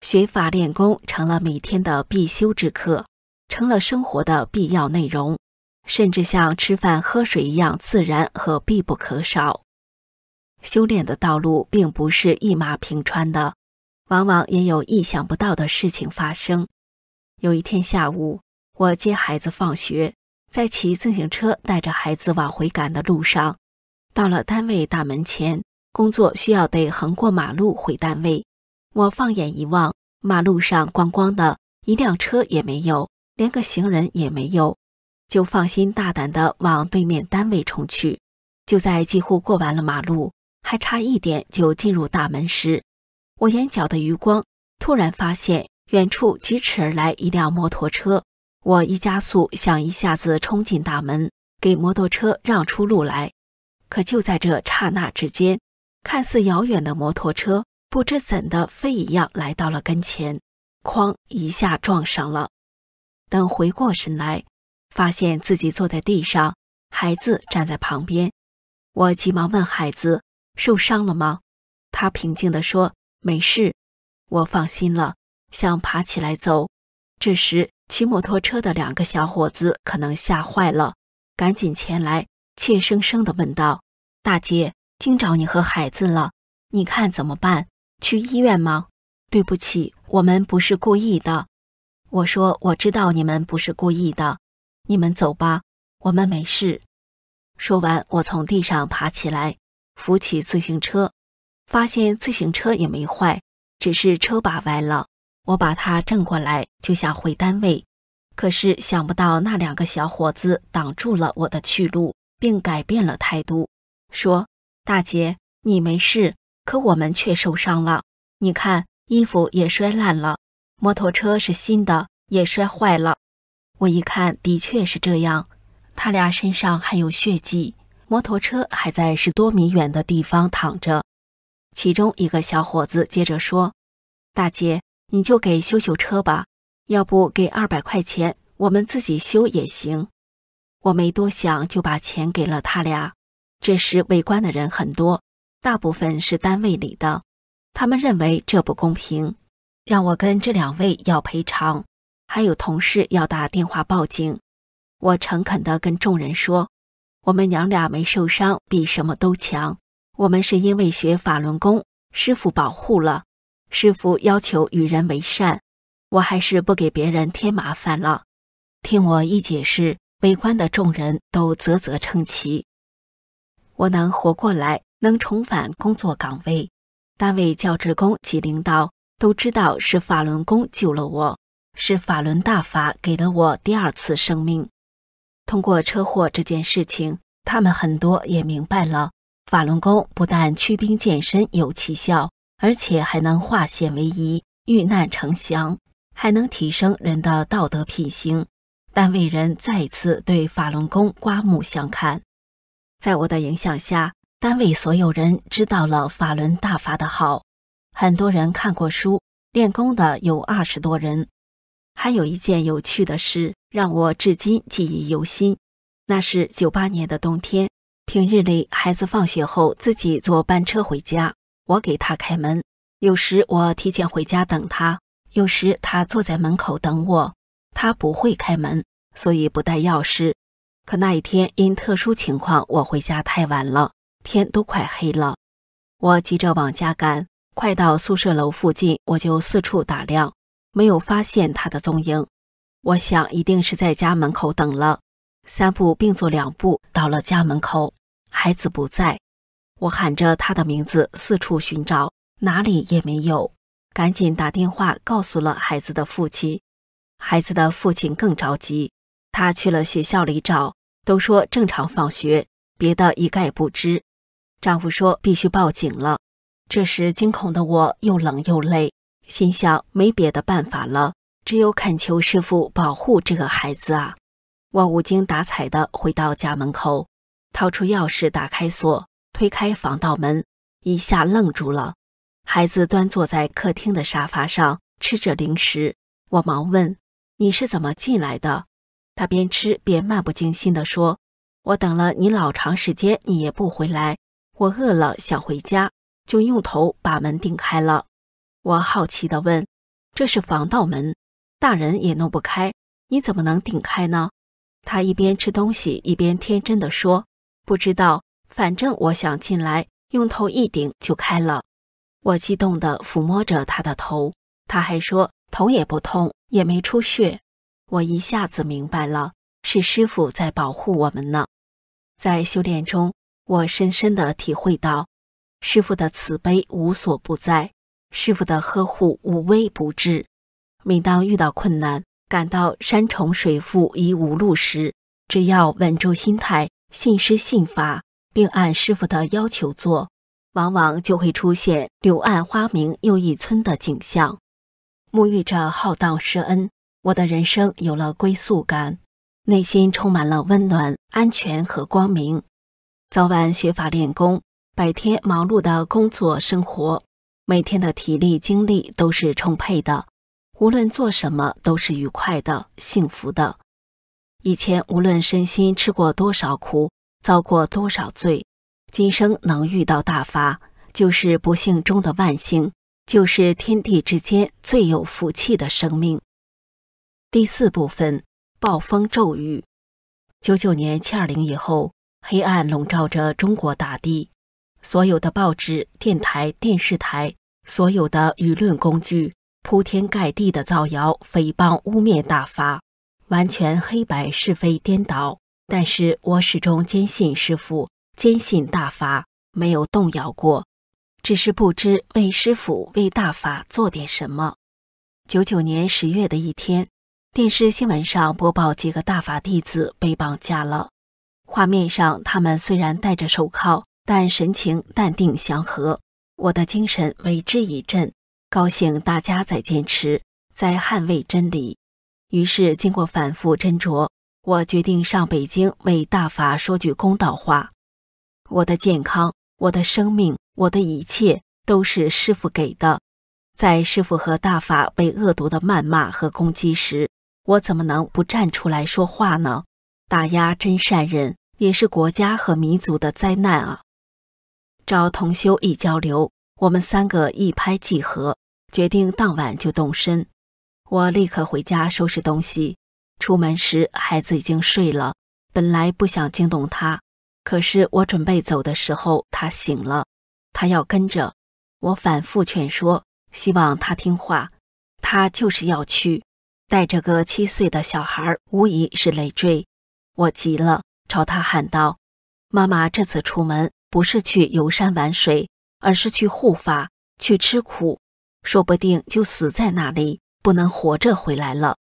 [SPEAKER 5] 学法练功成了每天的必修之课，成了生活的必要内容，甚至像吃饭喝水一样自然和必不可少。修炼的道路并不是一马平川的，往往也有意想不到的事情发生。有一天下午，我接孩子放学，在骑自行车带着孩子往回赶的路上，到了单位大门前，工作需要得横过马路回单位。我放眼一望，马路上光光的，一辆车也没有，连个行人也没有，就放心大胆地往对面单位冲去。就在几乎过完了马路。还差一点就进入大门时，我眼角的余光突然发现远处疾驰而来一辆摩托车。我一加速，想一下子冲进大门给摩托车让出路来。可就在这刹那之间，看似遥远的摩托车不知怎的飞一样来到了跟前，哐一下撞上了。等回过神来，发现自己坐在地上，孩子站在旁边。我急忙问孩子。受伤了吗？他平静地说：“没事，我放心了，想爬起来走。”这时，骑摩托车的两个小伙子可能吓坏了，赶紧前来，怯生生地问道：“大姐，惊着你和孩子了？你看怎么办？去医院吗？”对不起，我们不是故意的。我说：“我知道你们不是故意的，你们走吧，我们没事。”说完，我从地上爬起来。扶起自行车，发现自行车也没坏，只是车把歪了。我把它正过来，就想回单位，可是想不到那两个小伙子挡住了我的去路，并改变了态度，说：“大姐，你没事，可我们却受伤了。你看衣服也摔烂了，摩托车是新的，也摔坏了。”我一看，的确是这样，他俩身上还有血迹。摩托车还在十多米远的地方躺着。其中一个小伙子接着说：“大姐，你就给修修车吧，要不给二百块钱，我们自己修也行。”我没多想，就把钱给了他俩。这时围观的人很多，大部分是单位里的，他们认为这不公平，让我跟这两位要赔偿，还有同事要打电话报警。我诚恳地跟众人说。我们娘俩没受伤，比什么都强。我们是因为学法轮功，师傅保护了。师傅要求与人为善，我还是不给别人添麻烦了。听我一解释，围观的众人都啧啧称奇。我能活过来，能重返工作岗位，单位教职工及领导都知道是法轮功救了我，是法轮大法给了我第二次生命。通过车祸这件事情，他们很多也明白了，法轮功不但驱兵健身有奇效，而且还能化险为夷、遇难成祥，还能提升人的道德品行。单位人再次对法轮功刮目相看。在我的影响下，单位所有人知道了法轮大法的好。很多人看过书，练功的有二十多人。还有一件有趣的事。让我至今记忆犹新。那是九八年的冬天，平日里孩子放学后自己坐班车回家，我给他开门。有时我提前回家等他，有时他坐在门口等我。他不会开门，所以不带钥匙。可那一天因特殊情况，我回家太晚了，天都快黑了。我急着往家赶，快到宿舍楼附近，我就四处打量，没有发现他的踪影。我想一定是在家门口等了，三步并作两步到了家门口，孩子不在，我喊着他的名字四处寻找，哪里也没有，赶紧打电话告诉了孩子的父亲，孩子的父亲更着急，他去了学校里找，都说正常放学，别的一概不知，丈夫说必须报警了，这时惊恐的我又冷又累，心想没别的办法了。只有恳求师傅保护这个孩子啊！我无精打采地回到家门口，掏出钥匙打开锁，推开防盗门，一下愣住了。孩子端坐在客厅的沙发上吃着零食。我忙问：“你是怎么进来的？”他边吃边漫不经心地说：“我等了你老长时间，你也不回来，我饿了想回家，就用头把门顶开了。”我好奇地问：“这是防盗门？”大人也弄不开，你怎么能顶开呢？他一边吃东西一边天真的说：“不知道，反正我想进来，用头一顶就开了。”我激动的抚摸着他的头，他还说头也不痛，也没出血。我一下子明白了，是师傅在保护我们呢。在修炼中，我深深的体会到，师傅的慈悲无所不在，师傅的呵护无微不至。每当遇到困难，感到山重水复疑无路时，只要稳住心态，信师信法，并按师傅的要求做，往往就会出现柳暗花明又一村的景象。沐浴着浩荡师恩，我的人生有了归宿感，内心充满了温暖、安全和光明。早晚学法练功，白天忙碌的工作生活，每天的体力精力都是充沛的。无论做什么都是愉快的、幸福的。以前无论身心吃过多少苦、遭过多少罪，今生能遇到大发，就是不幸中的万幸，就是天地之间最有福气的生命。第四部分：暴风骤雨。九九年七二零以后，黑暗笼罩着中国大地，所有的报纸、电台、电视台，所有的舆论工具。铺天盖地的造谣、诽谤、污蔑大法，完全黑白是非颠倒。但是我始终坚信师傅，坚信大法，没有动摇过。只是不知为师傅、为大法做点什么。九九年十月的一天，电视新闻上播报几个大法弟子被绑架了。画面上，他们虽然戴着手铐，但神情淡定祥和。我的精神为之一振。高兴，大家在坚持，在捍卫真理。于是，经过反复斟酌，我决定上北京为大法说句公道话。我的健康，我的生命，我的一切，都是师傅给的。在师傅和大法被恶毒的谩骂和攻击时，我怎么能不站出来说话呢？打压真善人，也是国家和民族的灾难啊！找同修一交流。我们三个一拍即合，决定当晚就动身。我立刻回家收拾东西。出门时，孩子已经睡了。本来不想惊动他，可是我准备走的时候，他醒了。他要跟着我，反复劝说，希望他听话。他就是要去，带着个七岁的小孩，无疑是累赘。我急了，朝他喊道：“妈妈这次出门不是去游山玩水。”而是去护法，去吃苦，说不定就死在那里，不能活着回来了。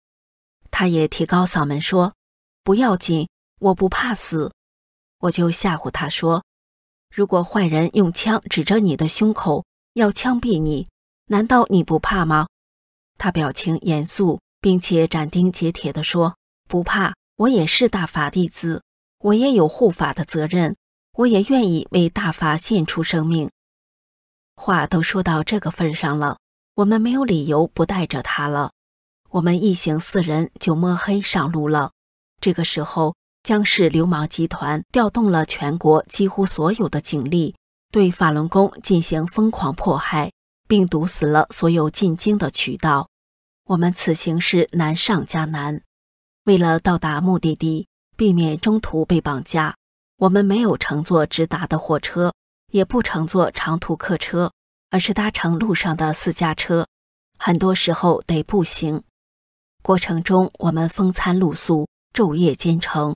[SPEAKER 5] 他也提高嗓门说：“不要紧，我不怕死。”我就吓唬他说：“如果坏人用枪指着你的胸口要枪毙你，难道你不怕吗？”他表情严肃，并且斩钉截铁地说：“不怕，我也是大法弟子，我也有护法的责任，我也愿意为大法献出生命。”话都说到这个份上了，我们没有理由不带着他了。我们一行四人就摸黑上路了。这个时候，江氏流氓集团调动了全国几乎所有的警力，对法轮功进行疯狂迫害，并堵死了所有进京的渠道。我们此行是难上加难。为了到达目的地，避免中途被绑架，我们没有乘坐直达的火车。也不乘坐长途客车，而是搭乘路上的私家车。很多时候得步行，过程中我们风餐露宿，昼夜兼程，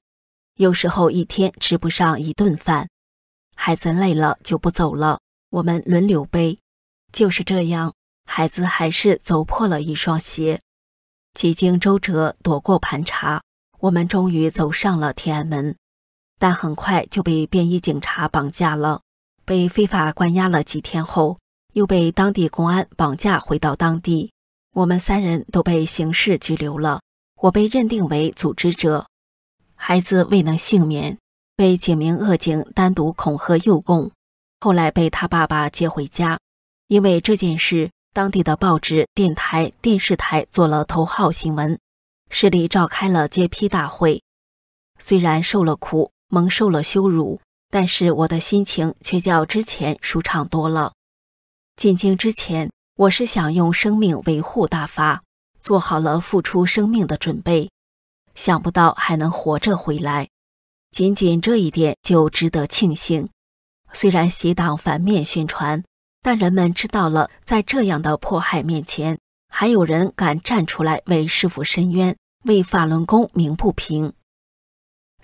[SPEAKER 5] 有时候一天吃不上一顿饭。孩子累了就不走了，我们轮流背。就是这样，孩子还是走破了一双鞋。几经周折，躲过盘查，我们终于走上了天安门，但很快就被便衣警察绑架了。被非法关押了几天后，又被当地公安绑架回到当地。我们三人都被刑事拘留了，我被认定为组织者。孩子未能幸免，被几名恶警单独恐吓诱供，后来被他爸爸接回家。因为这件事，当地的报纸、电台、电视台做了头号新闻，市里召开了揭批大会。虽然受了苦，蒙受了羞辱。但是我的心情却较之前舒畅多了。进京之前，我是想用生命维护大法，做好了付出生命的准备。想不到还能活着回来，仅仅这一点就值得庆幸。虽然习党反面宣传，但人们知道了，在这样的迫害面前，还有人敢站出来为师傅申冤，为法轮功鸣不平。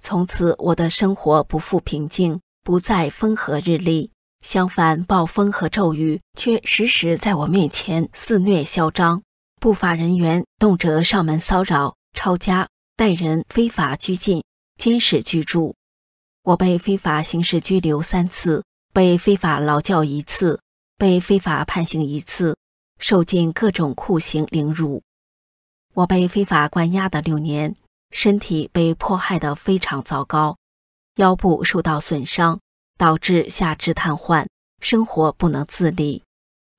[SPEAKER 5] 从此，我的生活不复平静，不再风和日丽。相反，暴风和骤雨却时时在我面前肆虐嚣张。不法人员动辄上门骚扰、抄家、带人非法拘禁、监视居住。我被非法刑事拘留三次，被非法劳教一次，被非法判刑一次，受尽各种酷刑凌辱。我被非法关押的六年。身体被迫害得非常糟糕，腰部受到损伤，导致下肢瘫痪，生活不能自理。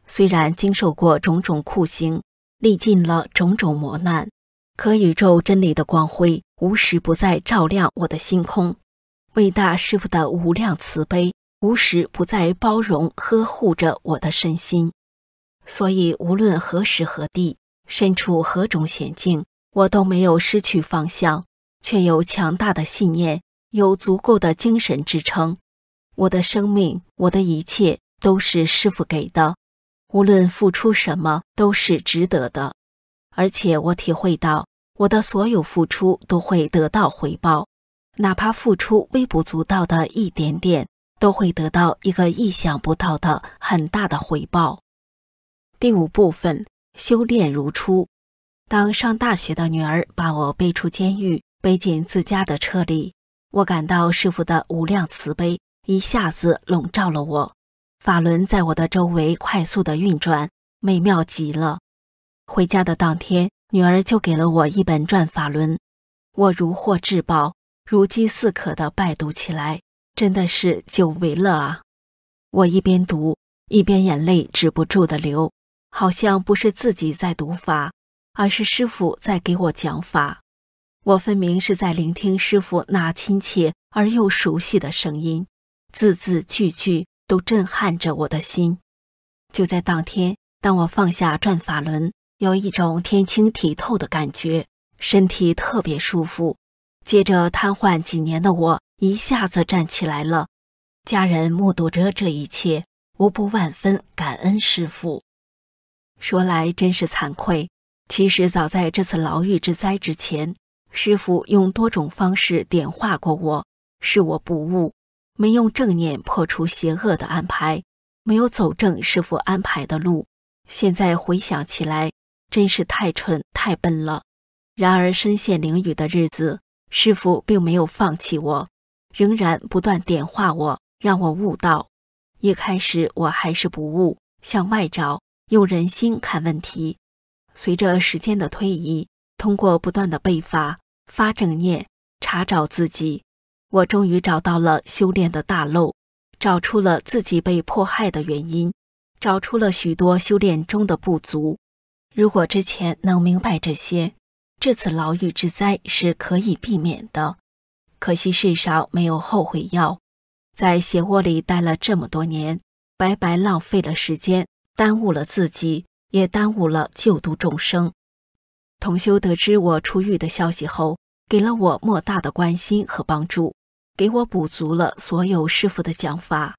[SPEAKER 5] 虽然经受过种种酷刑，历尽了种种磨难，可宇宙真理的光辉无时不在照亮我的星空，伟大师傅的无量慈悲无时不在包容呵护着我的身心。所以，无论何时何地，身处何种险境。我都没有失去方向，却有强大的信念，有足够的精神支撑。我的生命，我的一切都是师傅给的，无论付出什么都是值得的。而且我体会到，我的所有付出都会得到回报，哪怕付出微不足道的一点点，都会得到一个意想不到的很大的回报。第五部分：修炼如初。当上大学的女儿把我背出监狱，背进自家的车里，我感到师傅的无量慈悲一下子笼罩了我，法轮在我的周围快速的运转，美妙极了。回家的当天，女儿就给了我一本《转法轮》，我如获至宝，如饥似渴的拜读起来，真的是久违了啊！我一边读，一边眼泪止不住的流，好像不是自己在读法。而是师傅在给我讲法，我分明是在聆听师傅那亲切而又熟悉的声音，字字句句都震撼着我的心。就在当天，当我放下转法轮，有一种天清体透的感觉，身体特别舒服。接着，瘫痪几年的我一下子站起来了，家人目睹着这一切，无不万分感恩师傅。说来真是惭愧。其实早在这次牢狱之灾之前，师傅用多种方式点化过我，是我不悟，没用正念破除邪恶的安排，没有走正师傅安排的路。现在回想起来，真是太蠢太笨了。然而身陷囹圄的日子，师傅并没有放弃我，仍然不断点化我，让我悟道。一开始我还是不悟，向外找，用人心看问题。随着时间的推移，通过不断的背法、发正念、查找自己，我终于找到了修炼的大漏，找出了自己被迫害的原因，找出了许多修炼中的不足。如果之前能明白这些，这次牢狱之灾是可以避免的。可惜世上没有后悔药，在邪窝里待了这么多年，白白浪费了时间，耽误了自己。也耽误了救度众生。同修得知我出狱的消息后，给了我莫大的关心和帮助，给我补足了所有师傅的讲法。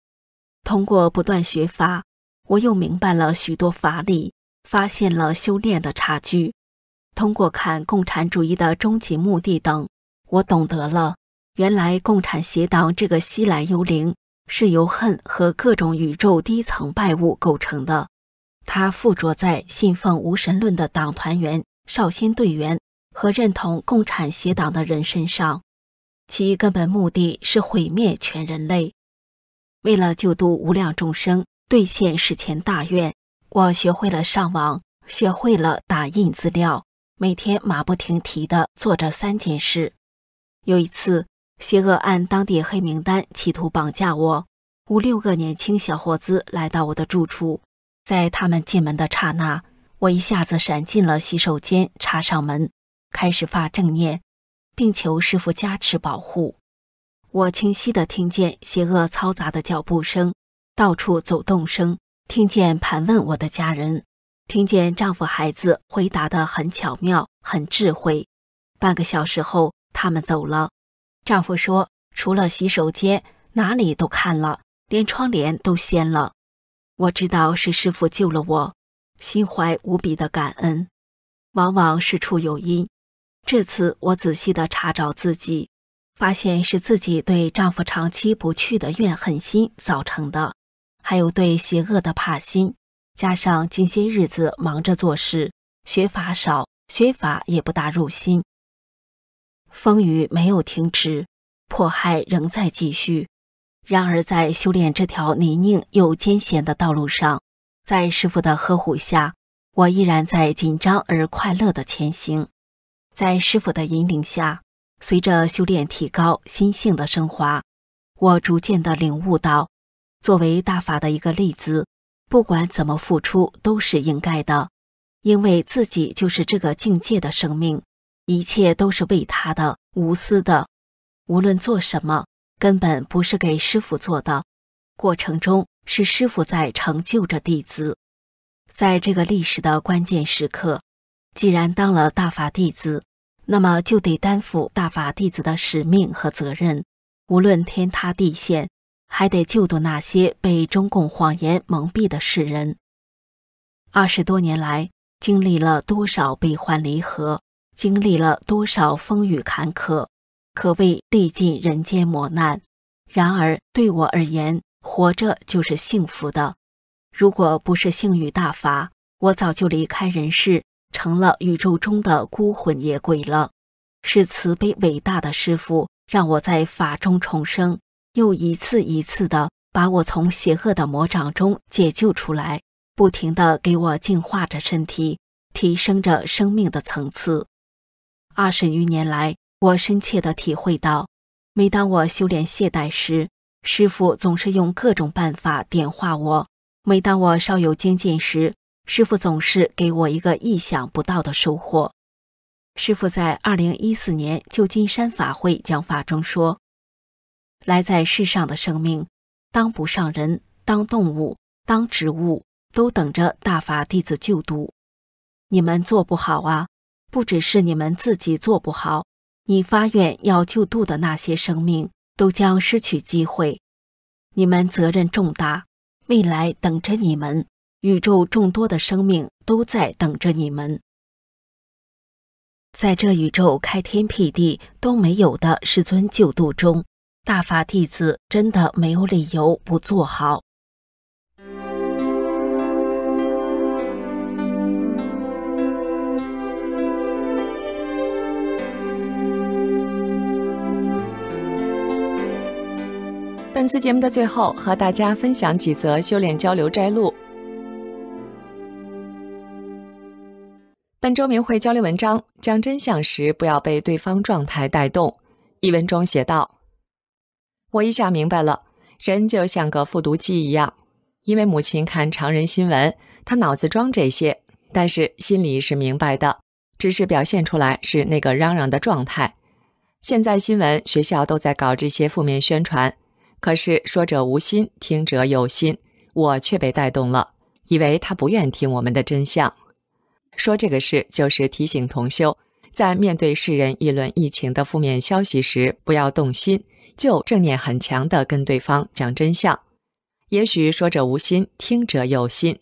[SPEAKER 5] 通过不断学法，我又明白了许多法理，发现了修炼的差距。通过看《共产主义的终极目的》等，我懂得了，原来共产邪党这个西兰幽灵是由恨和各种宇宙低层败物构成的。它附着在信奉无神论的党团员、少先队员和认同共产邪党的人身上，其根本目的是毁灭全人类。为了救度无量众生，兑现史前大愿，我学会了上网，学会了打印资料，每天马不停蹄地做着三件事。有一次，邪恶按当地黑名单企图绑架我，五六个年轻小伙子来到我的住处。在他们进门的刹那，我一下子闪进了洗手间，插上门，开始发正念，并求师傅加持保护。我清晰地听见邪恶嘈杂的脚步声，到处走动声，听见盘问我的家人，听见丈夫孩子回答得很巧妙，很智慧。半个小时后，他们走了。丈夫说：“除了洗手间，哪里都看了，连窗帘都掀了。”我知道是师傅救了我，心怀无比的感恩。往往事出有因，这次我仔细的查找自己，发现是自己对丈夫长期不去的怨恨心造成的，还有对邪恶的怕心，加上近些日子忙着做事，学法少，学法也不大入心。风雨没有停止，迫害仍在继续。然而，在修炼这条泥泞又艰险的道路上，在师傅的呵护下，我依然在紧张而快乐的前行。在师傅的引领下，随着修炼提高心性的升华，我逐渐的领悟到，作为大法的一个弟子，不管怎么付出都是应该的，因为自己就是这个境界的生命，一切都是为他的无私的，无论做什么。根本不是给师傅做的，过程中是师傅在成就着弟子。在这个历史的关键时刻，既然当了大法弟子，那么就得担负大法弟子的使命和责任。无论天塌地陷，还得救度那些被中共谎言蒙蔽的世人。二十多年来，经历了多少悲欢离合，经历了多少风雨坎坷。可谓历尽人间磨难，然而对我而言，活着就是幸福的。如果不是性欲大法，我早就离开人世，成了宇宙中的孤魂野鬼了。是慈悲伟大的师父，让我在法中重生，又一次一次的把我从邪恶的魔掌中解救出来，不停的给我净化着身体，提升着生命的层次。二十余年来。我深切地体会到，每当我修炼懈怠时，师傅总是用各种办法点化我；每当我稍有精进时，师傅总是给我一个意想不到的收获。师傅在二零一四年旧金山法会讲法中说：“来在世上的生命，当不上人，当动物，当植物，都等着大法弟子救度。你们做不好啊，不只是你们自己做不好。”你发愿要救度的那些生命都将失去机会，你们责任重大，未来等着你们，宇宙众多的生命都在等着你们，在这宇宙开天辟地都没有的师尊救度中，大法弟子真的没有理由不做好。
[SPEAKER 6] 本次节目的最后，和大家分享几则修炼交流摘录。本周明会交流文章《讲真相时不要被对方状态带动》，一文中写道：“我一下明白了，人就像个复读机一样，因为母亲看常人新闻，她脑子装这些，但是心里是明白的，只是表现出来是那个嚷嚷的状态。现在新闻学校都在搞这些负面宣传。”可是说者无心，听者有心，我却被带动了，以为他不愿听我们的真相。说这个事，就是提醒同修，在面对世人议论疫情的负面消息时，不要动心，就正念很强的跟对方讲真相。也许说者无心，听者有心，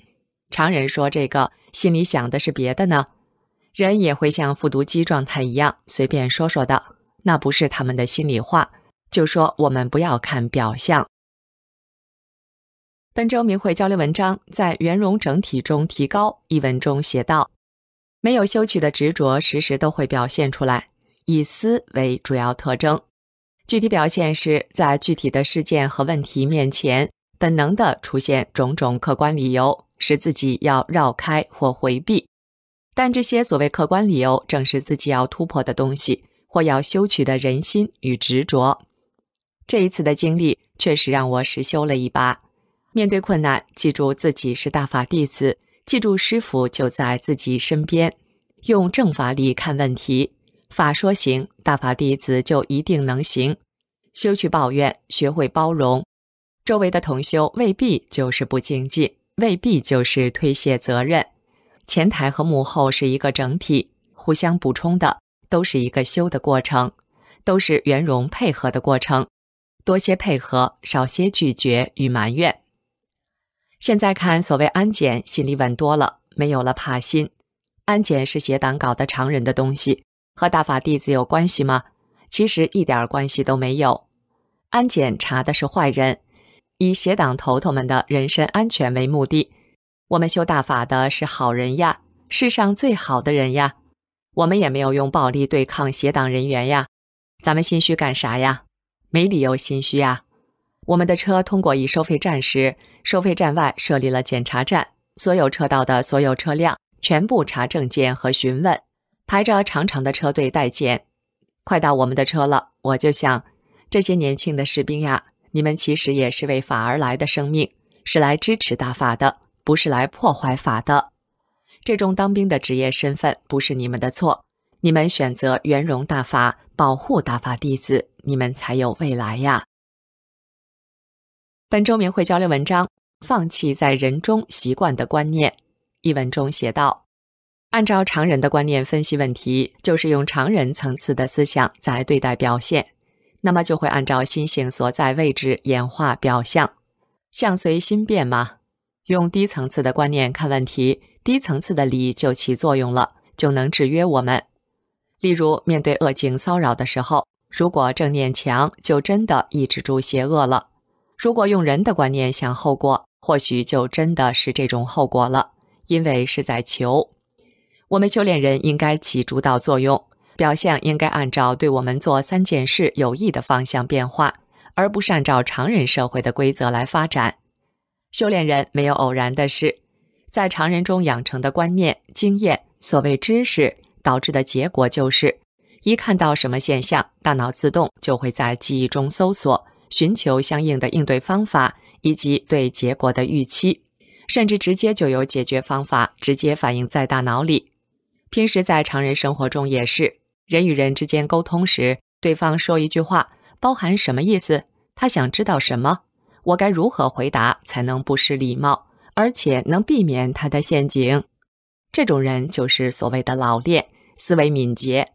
[SPEAKER 6] 常人说这个，心里想的是别的呢。人也会像复读机状态一样，随便说说的，那不是他们的心里话。就说我们不要看表象。本周明慧交流文章在《圆融整体中提高》一文中写道：“没有修取的执着，时时都会表现出来，以思为主要特征。具体表现是在具体的事件和问题面前，本能的出现种种客观理由，使自己要绕开或回避。但这些所谓客观理由，正是自己要突破的东西，或要修取的人心与执着。”这一次的经历确实让我实修了一把。面对困难，记住自己是大法弟子，记住师傅就在自己身边，用正法力看问题。法说行，大法弟子就一定能行。修去抱怨，学会包容。周围的同修未必就是不精进，未必就是推卸责任。前台和幕后是一个整体，互相补充的，都是一个修的过程，都是圆融配合的过程。多些配合，少些拒绝与埋怨。现在看所谓安检，心里稳多了，没有了怕心。安检是邪党搞的常人的东西，和大法弟子有关系吗？其实一点关系都没有。安检查的是坏人，以邪党头头们的人身安全为目的。我们修大法的是好人呀，世上最好的人呀，我们也没有用暴力对抗邪党人员呀，咱们心虚干啥呀？没理由心虚啊！我们的车通过一收费站时，收费站外设立了检查站，所有车道的所有车辆全部查证件和询问，排着长长的车队待检。快到我们的车了，我就想：这些年轻的士兵呀，你们其实也是为法而来的，生命是来支持大法的，不是来破坏法的。这种当兵的职业身份不是你们的错，你们选择圆融大法，保护大法弟子。你们才有未来呀！本周明慧交流文章《放弃在人中习惯的观念》，一文中写道：“按照常人的观念分析问题，就是用常人层次的思想在对待表现，那么就会按照心性所在位置演化表象，相随心变嘛。用低层次的观念看问题，低层次的理就起作用了，就能制约我们。例如，面对恶境骚扰的时候。”如果正念强，就真的抑制住邪恶了。如果用人的观念想后果，或许就真的是这种后果了，因为是在求。我们修炼人应该起主导作用，表象应该按照对我们做三件事有益的方向变化，而不是按照常人社会的规则来发展。修炼人没有偶然的事，在常人中养成的观念、经验、所谓知识，导致的结果就是。一看到什么现象，大脑自动就会在记忆中搜索，寻求相应的应对方法以及对结果的预期，甚至直接就有解决方法直接反映在大脑里。平时在常人生活中也是，人与人之间沟通时，对方说一句话包含什么意思？他想知道什么？我该如何回答才能不失礼貌，而且能避免他的陷阱？这种人就是所谓的老练，思维敏捷。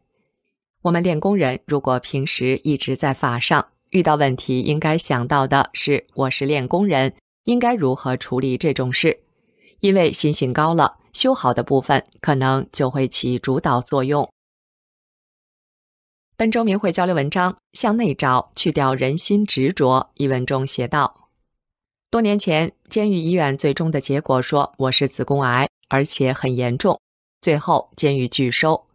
[SPEAKER 6] 我们练功人如果平时一直在法上遇到问题，应该想到的是：我是练功人，应该如何处理这种事？因为心性高了，修好的部分可能就会起主导作用。本周明慧交流文章《向内找，去掉人心执着》一文中写道：多年前，监狱医院最终的结果说我是子宫癌，而且很严重，最后监狱拒收。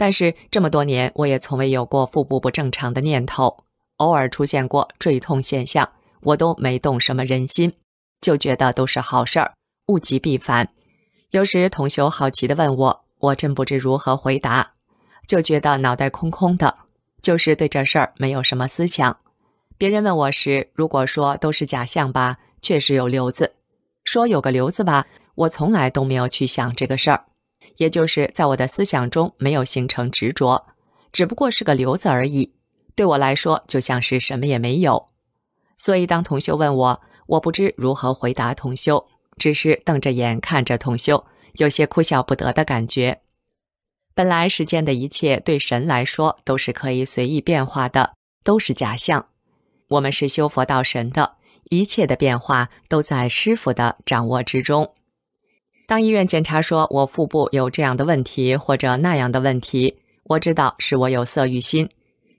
[SPEAKER 6] 但是这么多年，我也从未有过腹部不正常的念头，偶尔出现过坠痛现象，我都没动什么人心，就觉得都是好事儿。物极必反，有时同修好奇地问我，我真不知如何回答，就觉得脑袋空空的，就是对这事儿没有什么思想。别人问我时，如果说都是假象吧，确实有瘤子；说有个瘤子吧，我从来都没有去想这个事儿。也就是在我的思想中没有形成执着，只不过是个瘤子而已。对我来说，就像是什么也没有。所以，当同修问我，我不知如何回答。同修只是瞪着眼看着同修，有些哭笑不得的感觉。本来世间的一切，对神来说都是可以随意变化的，都是假象。我们是修佛道神的，一切的变化都在师傅的掌握之中。当医院检查说，我腹部有这样的问题或者那样的问题，我知道是我有色欲心，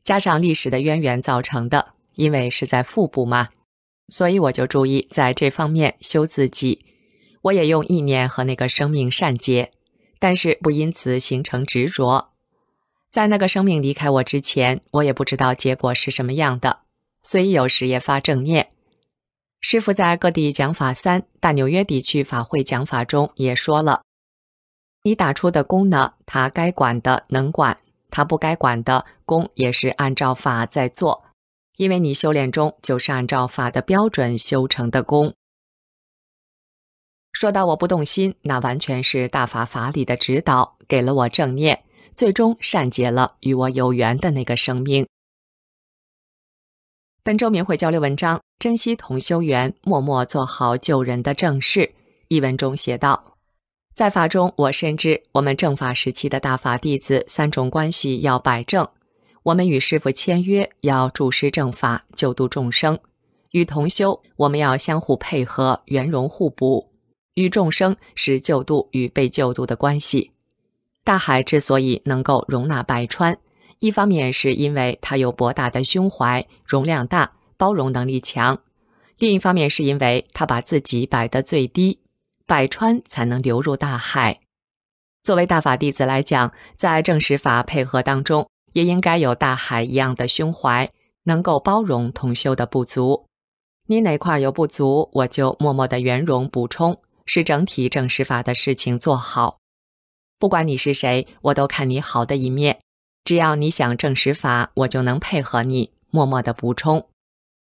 [SPEAKER 6] 加上历史的渊源造成的，因为是在腹部嘛，所以我就注意在这方面修自己。我也用意念和那个生命善结，但是不因此形成执着。在那个生命离开我之前，我也不知道结果是什么样的，所以有时也发正念。师傅在各地讲法，三大纽约地区法会讲法中也说了：“你打出的功呢，他该管的能管，他不该管的功也是按照法在做，因为你修炼中就是按照法的标准修成的功。”说到我不动心，那完全是大法法理的指导给了我正念，最终善解了与我有缘的那个生命。本周明慧交流文章《珍惜同修缘，默默做好救人的正事》一文中写道，在法中，我深知我们正法时期的大法弟子三种关系要摆正：我们与师父签约，要助师正法、救度众生；与同修，我们要相互配合、圆融互补；与众生，是救度与被救度的关系。大海之所以能够容纳百川。一方面是因为他有博大的胸怀，容量大，包容能力强；另一方面是因为他把自己摆得最低，百川才能流入大海。作为大法弟子来讲，在正实法配合当中，也应该有大海一样的胸怀，能够包容同修的不足。你哪块有不足，我就默默的圆融补充，使整体正实法的事情做好。不管你是谁，我都看你好的一面。只要你想正实法，我就能配合你，默默的补充。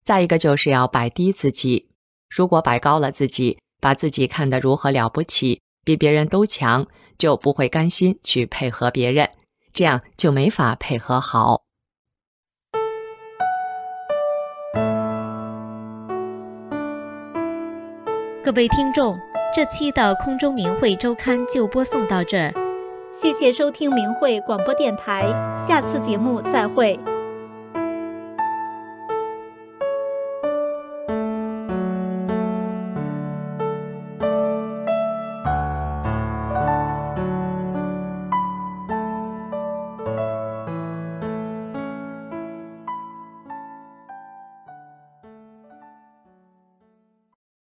[SPEAKER 6] 再一个就是要摆低自己，如果摆高了自己，把自己看得如何了不起，比别人都强，就不会甘心去配合别人，这样就没法配合好。
[SPEAKER 1] 各位听众，这期的空中名会周刊就播送到这儿。谢谢收听明慧广播电台，下次节目再会。